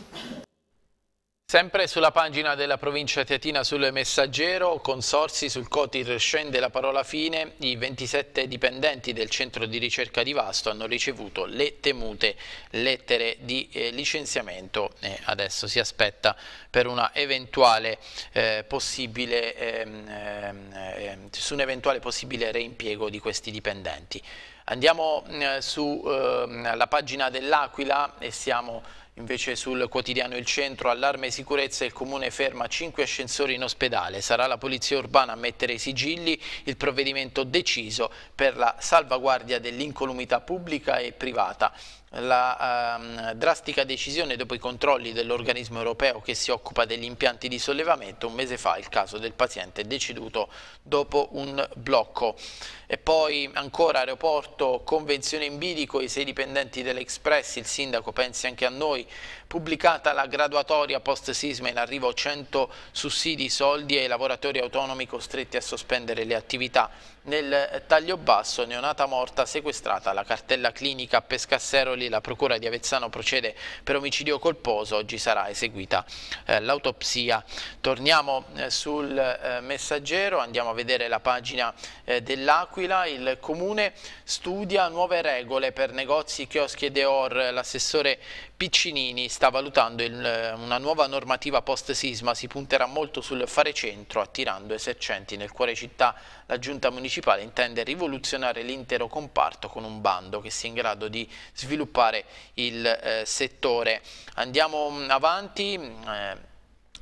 Sempre sulla pagina della provincia teatina sul messaggero, consorsi sul Cotir scende la parola fine, i 27 dipendenti del centro di ricerca di Vasto hanno ricevuto le temute lettere di eh, licenziamento e adesso si aspetta per una eventuale eh, possibile, ehm, ehm, eh, su un eventuale possibile reimpiego di questi dipendenti. Andiamo mm, sulla ehm, pagina dell'Aquila e siamo Invece sul quotidiano Il Centro, allarme e sicurezza, il Comune ferma 5 ascensori in ospedale. Sarà la Polizia Urbana a mettere i sigilli, il provvedimento deciso per la salvaguardia dell'incolumità pubblica e privata la ehm, drastica decisione dopo i controlli dell'organismo europeo che si occupa degli impianti di sollevamento un mese fa il caso del paziente deceduto dopo un blocco e poi ancora aeroporto, convenzione in bilico, i sei dipendenti dell'Express, il sindaco pensi anche a noi, pubblicata la graduatoria post sisma in arrivo 100 sussidi, soldi e i lavoratori autonomi costretti a sospendere le attività. Nel eh, taglio basso, neonata morta, sequestrata la cartella clinica a Pescasseroli, la procura di Avezzano procede per omicidio colposo, oggi sarà eseguita eh, l'autopsia. Torniamo eh, sul eh, messaggero, andiamo a vedere la pagina eh, dell'acqua L'Aquila il comune studia nuove regole per negozi, chioschi e deor. L'assessore Piccinini sta valutando il, eh, una nuova normativa post sisma, si punterà molto sul fare centro attirando esercenti nel cuore città. La giunta municipale intende rivoluzionare l'intero comparto con un bando che sia in grado di sviluppare il eh, settore. Andiamo mm, avanti. Mm, eh,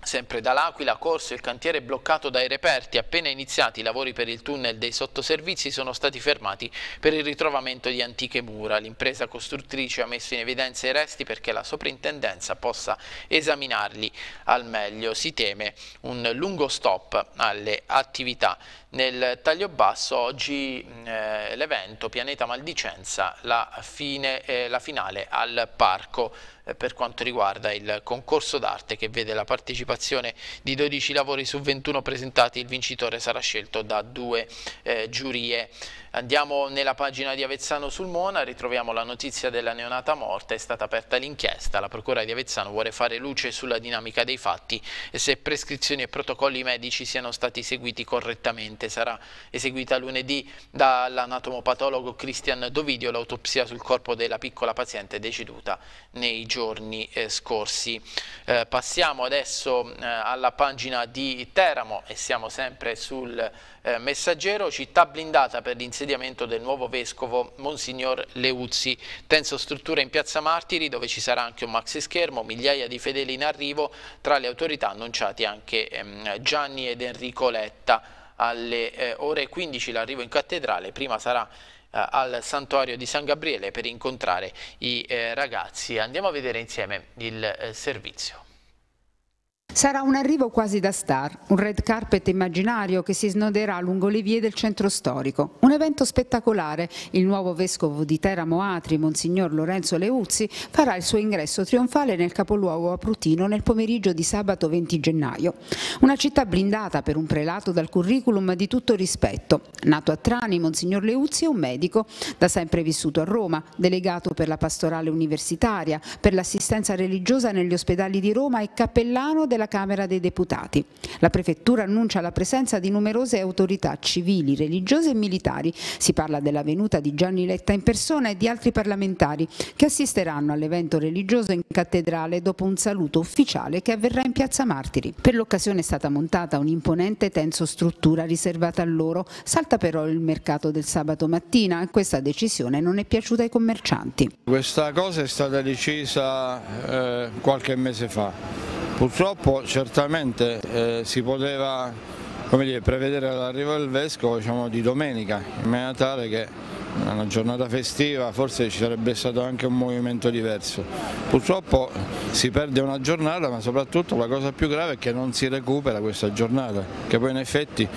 Sempre dall'Aquila, corso il cantiere bloccato dai reperti. Appena iniziati i lavori per il tunnel dei sottoservizi sono stati fermati per il ritrovamento di antiche mura. L'impresa costruttrice ha messo in evidenza i resti perché la soprintendenza possa esaminarli al meglio. Si teme un lungo stop alle attività. Nel taglio basso oggi eh, l'evento Pianeta Maldicenza, la, fine, eh, la finale al parco. Eh, per quanto riguarda il concorso d'arte che vede la partecipazione di 12 lavori su 21 presentati, il vincitore sarà scelto da due eh, giurie Andiamo nella pagina di Avezzano sul Mona, ritroviamo la notizia della neonata morta, è stata aperta l'inchiesta, la procura di Avezzano vuole fare luce sulla dinamica dei fatti e se prescrizioni e protocolli medici siano stati seguiti correttamente. Sarà eseguita lunedì dall'anatomopatologo Cristian Dovidio l'autopsia sul corpo della piccola paziente deceduta nei giorni eh, scorsi. Eh, passiamo adesso eh, alla pagina di Teramo e siamo sempre sul eh, Messaggero, città blindata per l'insediamento del nuovo vescovo Monsignor Leuzzi. Tenso struttura in Piazza Martiri dove ci sarà anche un maxi schermo, migliaia di fedeli in arrivo, tra le autorità annunciati anche ehm, Gianni ed Enrico Letta. Alle eh, ore 15 l'arrivo in cattedrale, prima sarà eh, al santuario di San Gabriele per incontrare i eh, ragazzi. Andiamo a vedere insieme il eh, servizio. Sarà un arrivo quasi da star, un red carpet immaginario che si snoderà lungo le vie del centro storico. Un evento spettacolare. Il nuovo vescovo di Teramo Atri, Monsignor Lorenzo Leuzzi, farà il suo ingresso trionfale nel capoluogo aprutino nel pomeriggio di sabato 20 gennaio. Una città blindata per un prelato dal curriculum di tutto rispetto. Nato a Trani, Monsignor Leuzzi è un medico, da sempre vissuto a Roma, delegato per la pastorale universitaria, per l'assistenza religiosa negli ospedali di Roma e cappellano della della Camera dei Deputati. La Prefettura annuncia la presenza di numerose autorità civili, religiose e militari. Si parla della venuta di Gianni Letta in persona e di altri parlamentari che assisteranno all'evento religioso in cattedrale dopo un saluto ufficiale che avverrà in Piazza Martiri. Per l'occasione è stata montata un'imponente tenso struttura riservata a loro, salta però il mercato del sabato mattina e questa decisione non è piaciuta ai commercianti. Questa cosa è stata decisa eh, qualche mese fa Purtroppo certamente eh, si poteva dire, prevedere l'arrivo del Vescovo diciamo, di domenica, in maniera tale che una giornata festiva forse ci sarebbe stato anche un movimento diverso. Purtroppo si perde una giornata ma soprattutto la cosa più grave è che non si recupera questa giornata, che poi in effetti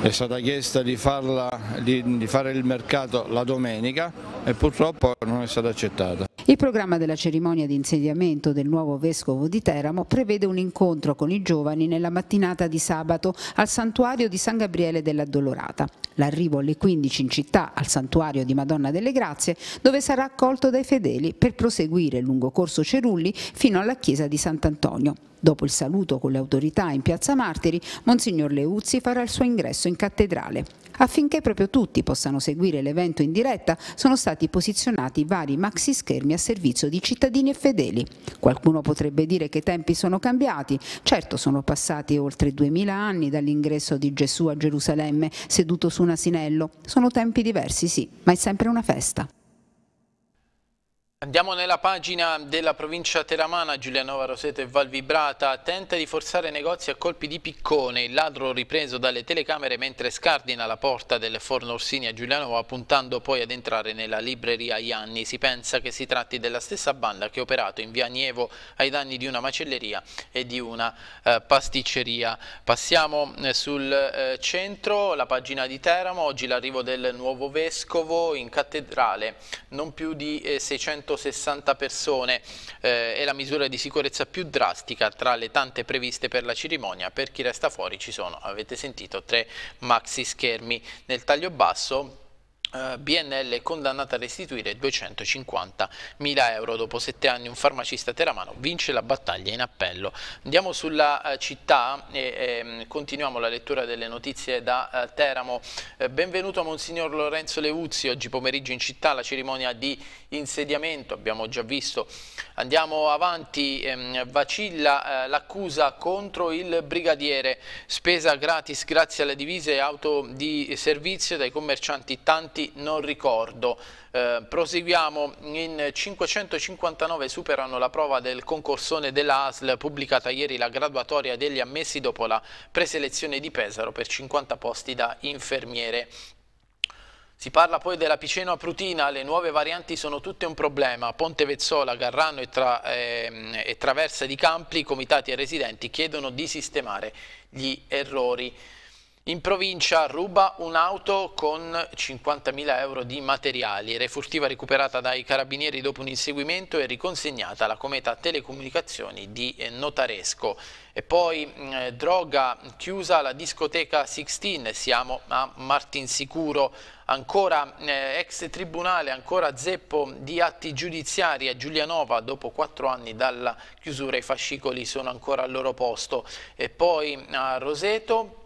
è stata chiesta di, farla, di, di fare il mercato la domenica e purtroppo non è stata accettata. Il programma della cerimonia di insediamento del nuovo vescovo di Teramo prevede un incontro con i giovani nella mattinata di sabato al santuario di San Gabriele dell'Addolorata. L'arrivo alle 15 in città al santuario santuario di Madonna delle Grazie, dove sarà accolto dai fedeli per proseguire lungo Corso Cerulli fino alla chiesa di Sant'Antonio. Dopo il saluto con le autorità in Piazza Martiri, Monsignor Leuzzi farà il suo ingresso in cattedrale. Affinché proprio tutti possano seguire l'evento in diretta, sono stati posizionati vari maxi schermi a servizio di cittadini e fedeli. Qualcuno potrebbe dire che i tempi sono cambiati. Certo, sono passati oltre duemila anni dall'ingresso di Gesù a Gerusalemme, seduto su un asinello. Sono tempi diversi, sì, ma è sempre una festa. Andiamo nella pagina della provincia teramana, Giulianova, Roseto e Valvibrata. Tenta di forzare negozi a colpi di piccone. Il ladro ripreso dalle telecamere mentre scardina la porta del forno Orsini a Giulianova, puntando poi ad entrare nella libreria Ianni. Si pensa che si tratti della stessa banda che ha operato in via Nievo ai danni di una macelleria e di una eh, pasticceria. Passiamo eh, sul eh, centro, la pagina di Teramo. Oggi l'arrivo del nuovo vescovo in cattedrale. Non più di 600 eh, 160 persone. Eh, è la misura di sicurezza più drastica tra le tante previste per la cerimonia. Per chi resta fuori ci sono, avete sentito, tre maxi schermi. Nel taglio basso eh, BNL è condannata a restituire 250.000 euro. Dopo sette anni un farmacista teramano vince la battaglia in appello. Andiamo sulla eh, città e, ehm, continuiamo la lettura delle notizie da eh, Teramo. benvenuto a Monsignor Lorenzo Leuzzi, oggi pomeriggio in città la cerimonia di insediamento, abbiamo già visto. Andiamo avanti, ehm, vacilla l'accusa contro il brigadiere, spesa gratis grazie alle divise auto di servizio dai commercianti tanti avanti non ricordo. Eh, proseguiamo in 559 superano la prova del concorsone dell'ASL pubblicata ieri la graduatoria degli ammessi dopo la preselezione di Pesaro per 50 posti da infermiere. Si parla poi della Piceno Prutina, le nuove varianti sono tutte un problema. Ponte Vezzola, Garrano e, tra, eh, e Traversa di Campli, comitati e residenti chiedono di sistemare gli errori. In provincia ruba un'auto con 50.000 euro di materiali. refurtiva recuperata dai carabinieri dopo un inseguimento e riconsegnata alla Cometa Telecomunicazioni di Notaresco. E poi mm, eh, droga chiusa la discoteca 16, siamo a Martinsicuro, ancora eh, ex tribunale, ancora zeppo di atti giudiziari a Giulianova, dopo quattro anni dalla chiusura i fascicoli sono ancora al loro posto. E poi mm, a Roseto,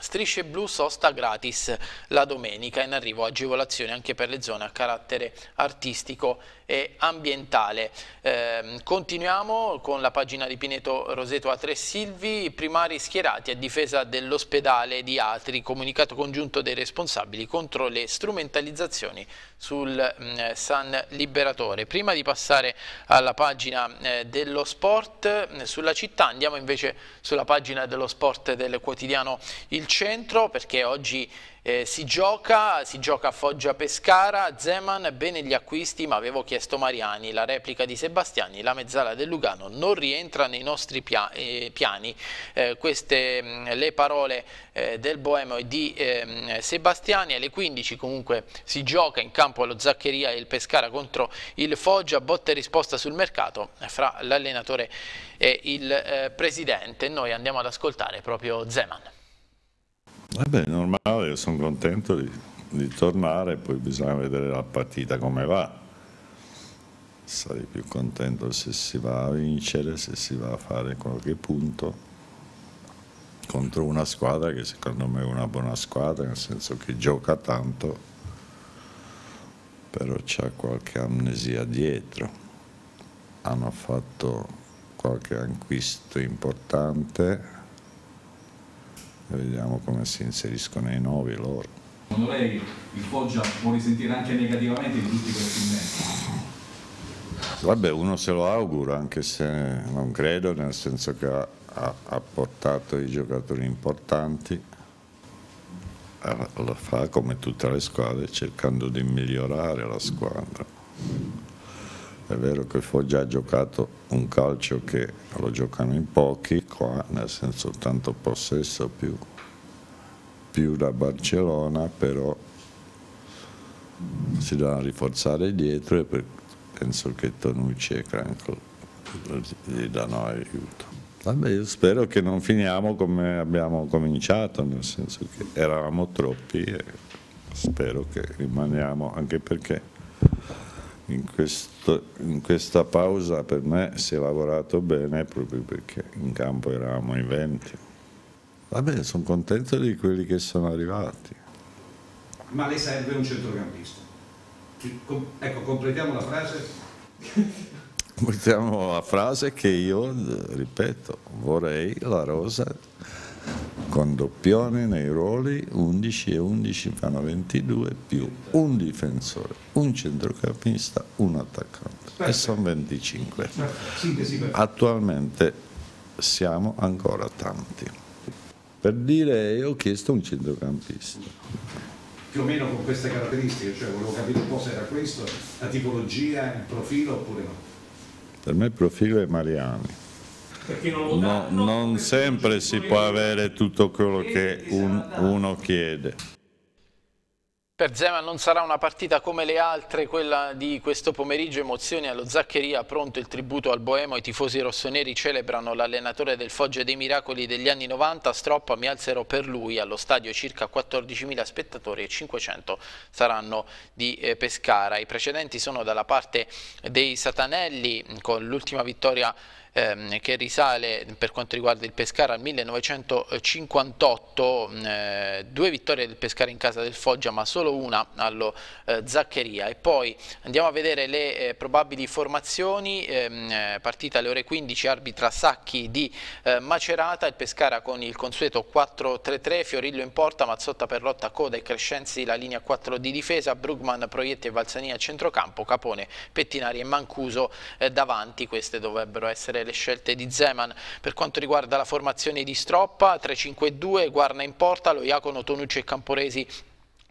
Strisce blu sosta gratis la domenica, in arrivo agevolazioni anche per le zone a carattere artistico e ambientale. Eh, continuiamo con la pagina di Pineto Roseto a Tre Silvi, primari schierati a difesa dell'ospedale di Atri, comunicato congiunto dei responsabili contro le strumentalizzazioni sul mh, mm, San Liberatore. Prima di passare alla pagina eh, dello sport mm, sulla città, andiamo invece sulla pagina dello sport del quotidiano Il Centro, perché oggi eh, si, gioca, si gioca a Foggia-Pescara, Zeman bene gli acquisti ma avevo chiesto Mariani, la replica di Sebastiani, la mezzala del Lugano non rientra nei nostri pia eh, piani, eh, queste mh, mm, le parole eh, del Boemo e di ehm, Sebastiani, alle 15 comunque si gioca in campo allo Zaccheria e il Pescara contro il Foggia, botta e risposta sul mercato fra l'allenatore e il eh, presidente, noi andiamo ad ascoltare proprio Zeman. Vabbè, eh è normale, sono contento di, di, tornare, poi bisogna vedere la partita come va. Sarei più contento se si va a vincere, se si va a fare qualche punto contro una squadra che secondo me è una buona squadra, nel senso che gioca tanto, però c'è qualche amnesia dietro. Hanno fatto qualche acquisto importante vediamo come si inseriscono i nuovi loro. Secondo lei il Foggia può risentire anche negativamente di tutti questi mezzi? Vabbè, uno se lo augura, anche se non credo, nel senso che ha, ha portato i giocatori importanti, eh, lo fa come tutte le squadre, cercando di migliorare la squadra. È vero che Foggia ha giocato un calcio che lo giocano in pochi, qua nel senso tanto possesso più, più da Barcellona, però si devono rinforzare dietro e per, penso che Tonucci e Cranco gli danno aiuto. Vabbè, io spero che non finiamo come abbiamo cominciato, nel senso che eravamo troppi e spero che rimaniamo, anche perché in, questo, in, questa pausa per me si è lavorato bene proprio perché in campo eravamo in 20. Vabbè, sono contento di quelli che sono arrivati. Ma le serve un centrocampista. Ecco, completiamo la frase. Completiamo <laughs> la frase che io, eh, ripeto, vorrei la rosa con doppione nei ruoli 11 e 11 fanno 22 più un difensore, un centrocampista, un attaccante e sono 25. Attualmente siamo ancora tanti. Per dire, io ho chiesto un centrocampista più o meno con queste caratteristiche, cioè volevo capire un po' se era questo, la tipologia, il profilo oppure no. Per me il profilo è Mariani, No, non sempre si può avere tutto quello che un, uno chiede. Per Zeman non sarà una partita come le altre, quella di questo pomeriggio, emozioni allo Zaccheria, pronto il tributo al Boemo, i tifosi rossoneri celebrano l'allenatore del Foggia dei Miracoli degli anni 90, Stroppa mi alzerò per lui, allo stadio circa 14.000 spettatori e 500 saranno di eh, Pescara. I precedenti sono dalla parte dei Satanelli con l'ultima vittoria ehm, che risale per quanto riguarda il Pescara al 1958, mm, eh, due vittorie del Pescara in casa del Foggia ma solo una allo eh, Zaccheria e poi andiamo a vedere le eh, probabili formazioni, ehm, eh, partita alle ore 15 arbitra Sacchi di eh, Macerata, il Pescara con il consueto 4-3-3, Fiorillo in porta, Mazzotta per lotta, Coda e Crescenzi la linea 4 di difesa, Brugman, Proietti e Valsania a centrocampo, Capone, Pettinari e Mancuso eh, davanti, queste dovrebbero essere valutare le scelte di Zeman. Per quanto riguarda la formazione di Stroppa, 3-5-2, Guarna in porta, lo Iacono, Tonucci e Camporesi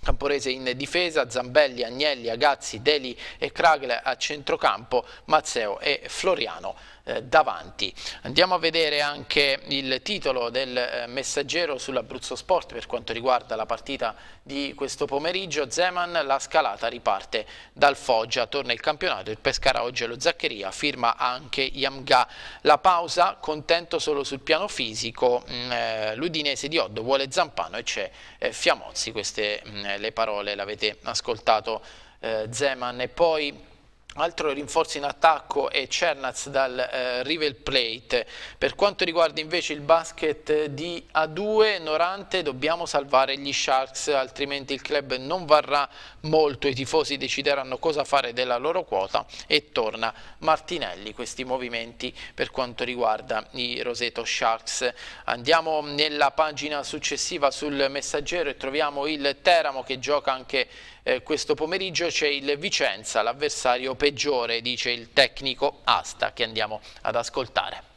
Camporese in difesa, Zambelli, Agnelli, Agazzi, Deli e Kragl a centrocampo, Mazzeo e Floriano eh, davanti. Andiamo a vedere anche il titolo del eh, messaggero sull'Abruzzo Sport per quanto riguarda la partita di questo pomeriggio. Zeman, la scalata riparte dal Foggia, torna il campionato, il Pescara oggi è lo Zaccheria, firma anche Yamga. La pausa, contento solo sul piano fisico, mh, mm, eh, l'Udinese di Oddo vuole Zampano e c'è eh, Fiamozzi, queste mh, mm, le parole l'avete ascoltato eh, Zeman e poi Altro rinforzo in attacco è Cernaz dal eh, River Plate. Per quanto riguarda invece il basket eh, di A2, Norante, dobbiamo salvare gli Sharks, altrimenti il club non varrà molto. I tifosi decideranno cosa fare della loro quota e torna Martinelli. Questi movimenti per quanto riguarda i Roseto Sharks. Andiamo nella pagina successiva sul messaggero e troviamo il Teramo che gioca anche eh, questo pomeriggio c'è il Vicenza, l'avversario peggiore, dice il tecnico Asta, che andiamo ad ascoltare.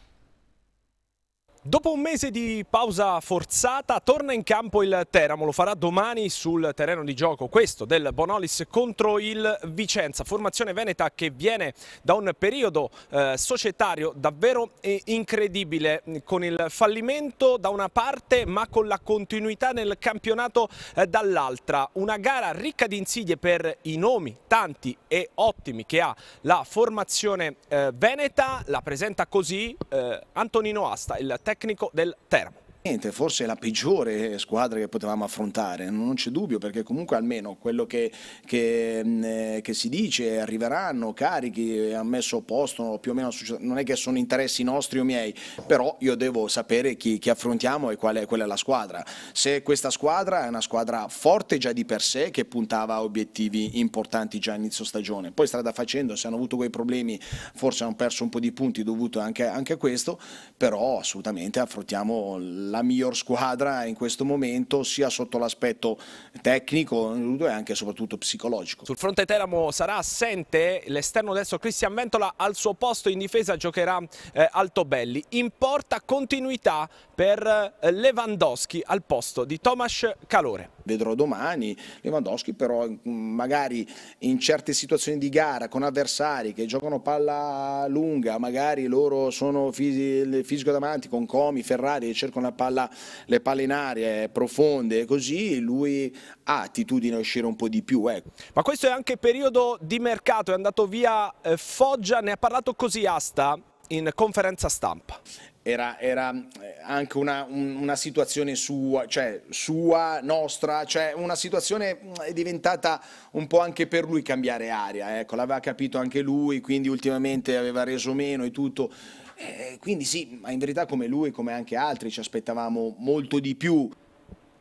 Dopo un mese di pausa forzata torna in campo il Teramo, lo farà domani sul terreno di gioco questo del Bonolis contro il Vicenza, formazione veneta che viene da un periodo eh, societario davvero eh, incredibile con il fallimento da una parte ma con la continuità nel campionato eh, dall'altra, una gara ricca di insidie per i nomi tanti e ottimi che ha la formazione eh, veneta, la presenta così eh, Antonino Asta, il Teramo tecnico del Teramo. Niente, forse è la peggiore squadra che potevamo affrontare, non c'è dubbio perché comunque almeno quello che, che, eh, che si dice arriveranno carichi, eh, ha messo a posto più o meno, non è che sono interessi nostri o miei, però io devo sapere chi, chi affrontiamo e qual è, qual è, la squadra. Se questa squadra è una squadra forte già di per sé che puntava a obiettivi importanti già inizio stagione, poi strada facendo se hanno avuto quei problemi forse hanno perso un po' di punti dovuto anche, anche a questo, però assolutamente affrontiamo la miglior squadra in questo momento sia sotto l'aspetto tecnico e anche soprattutto psicologico. Sul fronte Teramo sarà assente l'esterno destro Cristian Ventola al suo posto in difesa giocherà eh, Altobelli. In porta continuità per eh, Lewandowski al posto di Tomasz Calore. Vedrò domani Lewandowski però mm, magari in certe situazioni di gara con avversari che giocano palla lunga, magari loro sono fisi, fisico davanti con Comi, Ferrari che cercano palla, le palle in aria eh, profonde e così, lui ha attitudine a uscire un po' di più. Ecco. Ma questo è anche periodo di mercato, è andato via eh, Foggia, ne ha parlato così Asta in conferenza stampa era, era, eh, anche una, una, situazione sua, cioè sua, nostra, cioè una situazione mm, è diventata un po' anche per lui cambiare aria, ecco, l'aveva capito anche lui, quindi ultimamente aveva reso meno e tutto, eh, quindi sì, ma in verità come lui, come anche altri, ci aspettavamo molto di più.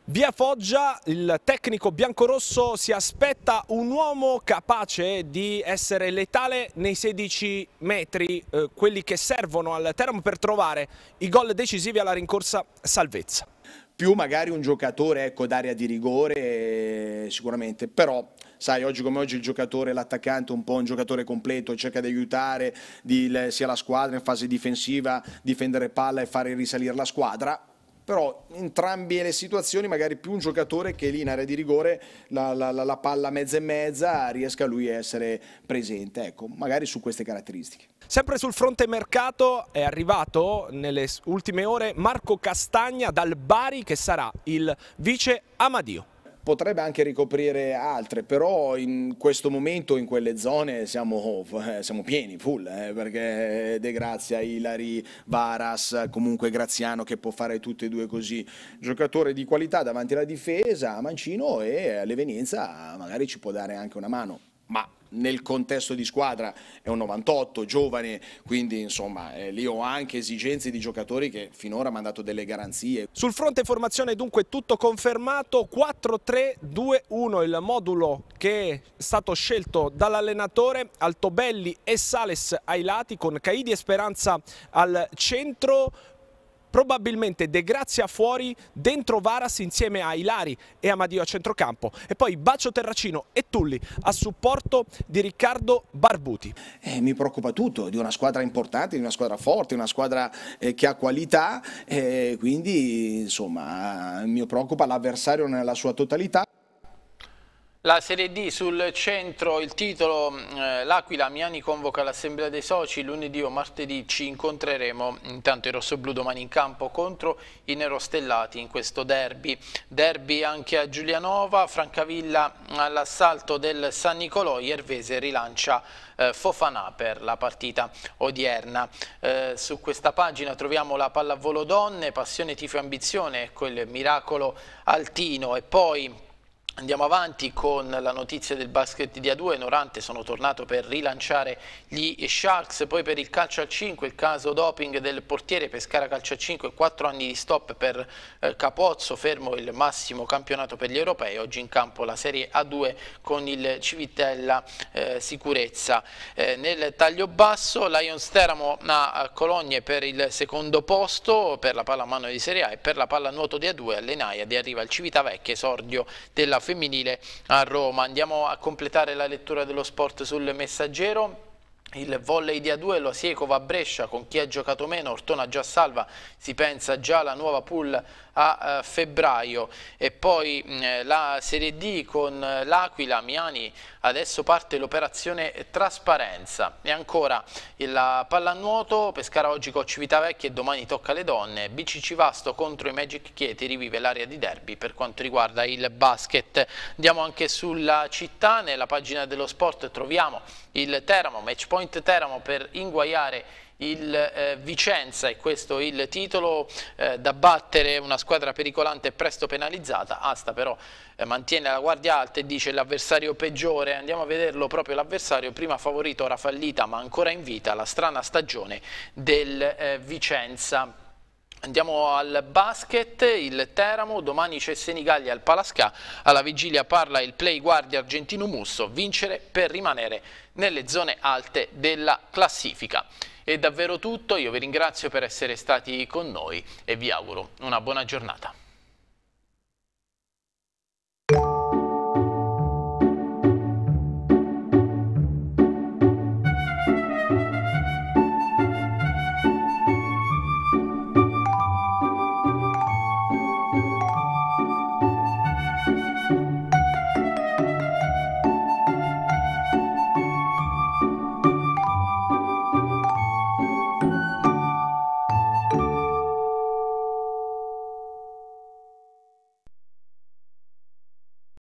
Via Foggia, il tecnico biancorosso si aspetta un uomo capace di essere letale nei 16 metri, eh, quelli che servono al Teramo per trovare i gol decisivi alla rincorsa salvezza. Più magari un giocatore ecco, d'area di rigore eh, sicuramente, però sai oggi come oggi il giocatore, l'attaccante è un po' un giocatore completo, cerca di aiutare di, sia la squadra in fase difensiva, difendere palla e fare risalire la squadra, però entrambe le situazioni magari più un giocatore che lì in area di rigore la, la, la, la palla mezza e mezza riesca lui a essere presente, ecco, magari su queste caratteristiche. Sempre sul fronte mercato è arrivato nelle ultime ore Marco Castagna dal Bari che sarà il vice Amadio potrebbe anche ricoprire altre, però in questo momento in quelle zone siamo, eh, siamo pieni, full, eh, perché De Grazia, Ilari, Varas, comunque Graziano che può fare tutte e due così, giocatore di qualità davanti alla difesa, Mancino e all'evenienza magari ci può dare anche una mano, ma nel contesto di squadra è un 98, giovane, quindi insomma eh, lì ho anche esigenze di giocatori che finora mi hanno dato delle garanzie. Sul fronte formazione dunque tutto confermato, 4-3-2-1 il modulo che è stato scelto dall'allenatore, Altobelli e Sales ai lati con Caidi e Speranza al centro, probabilmente De Grazia fuori, dentro Varas insieme a Ilari e Amadio a centrocampo e poi Bacio Terracino e Tulli a supporto di Riccardo Barbuti. Eh, mi preoccupa tutto, di una squadra importante, di una squadra forte, una squadra eh, che ha qualità, eh, quindi insomma mi preoccupa l'avversario nella sua totalità. La Serie D sul centro, il titolo eh, L'Aquila Miani convoca l'assemblea dei soci, lunedì o martedì ci incontreremo intanto i rossoblù domani in campo contro i nerostellati in questo derby. Derby anche a Giulianova, Francavilla all'assalto del San Nicolò, Iervese rilancia eh, Fofanà per la partita odierna. Eh, su questa pagina troviamo la pallavolo donne, passione, tifo e ambizione, ecco il miracolo Altino e poi Andiamo avanti con la notizia del basket di A2, Norante sono tornato per rilanciare gli Sharks, poi per il calcio al 5, il caso doping del portiere Pescara calcio al 5, 4 anni di stop per eh, Capozzo, fermo il massimo campionato per gli europei, oggi in campo la Serie A2 con il Civitella eh, Sicurezza. Eh, nel taglio basso Lions Teramo a Cologne per il secondo posto, per la palla a mano di Serie A e per la palla a nuoto di A2 all'Enaia di arriva il Civitavecchia, esordio della femminile a Roma. Andiamo a completare la lettura dello sport sul messaggero. Il volley di A2 lo va a Brescia con chi ha giocato meno, Ortona già salva, si pensa già alla nuova pool a eh, febbraio e poi mm, eh, la Serie D con eh, l'Aquila, Miani, adesso parte l'operazione Trasparenza e ancora il pallanuoto, Pescara oggi con Civitavecchia e domani tocca le donne, BCC Vasto contro i Magic Chieti rivive l'area di derby per quanto riguarda il basket. Andiamo anche sulla città, nella pagina dello sport troviamo il Teramo, match point Teramo per inguaiare il eh, Vicenza, e questo il titolo, eh, da battere una squadra pericolante e presto penalizzata, Asta però eh, mantiene la guardia alta e dice l'avversario peggiore, andiamo a vederlo proprio l'avversario, prima favorito, ora fallita ma ancora in vita, la strana stagione del eh, Vicenza. Andiamo al basket, il Teramo, domani c'è Senigallia al Palasca, alla vigilia parla il play guardia argentino Musso, vincere per rimanere nelle zone alte della classifica è davvero tutto, io vi ringrazio per essere stati con noi e vi auguro una buona giornata.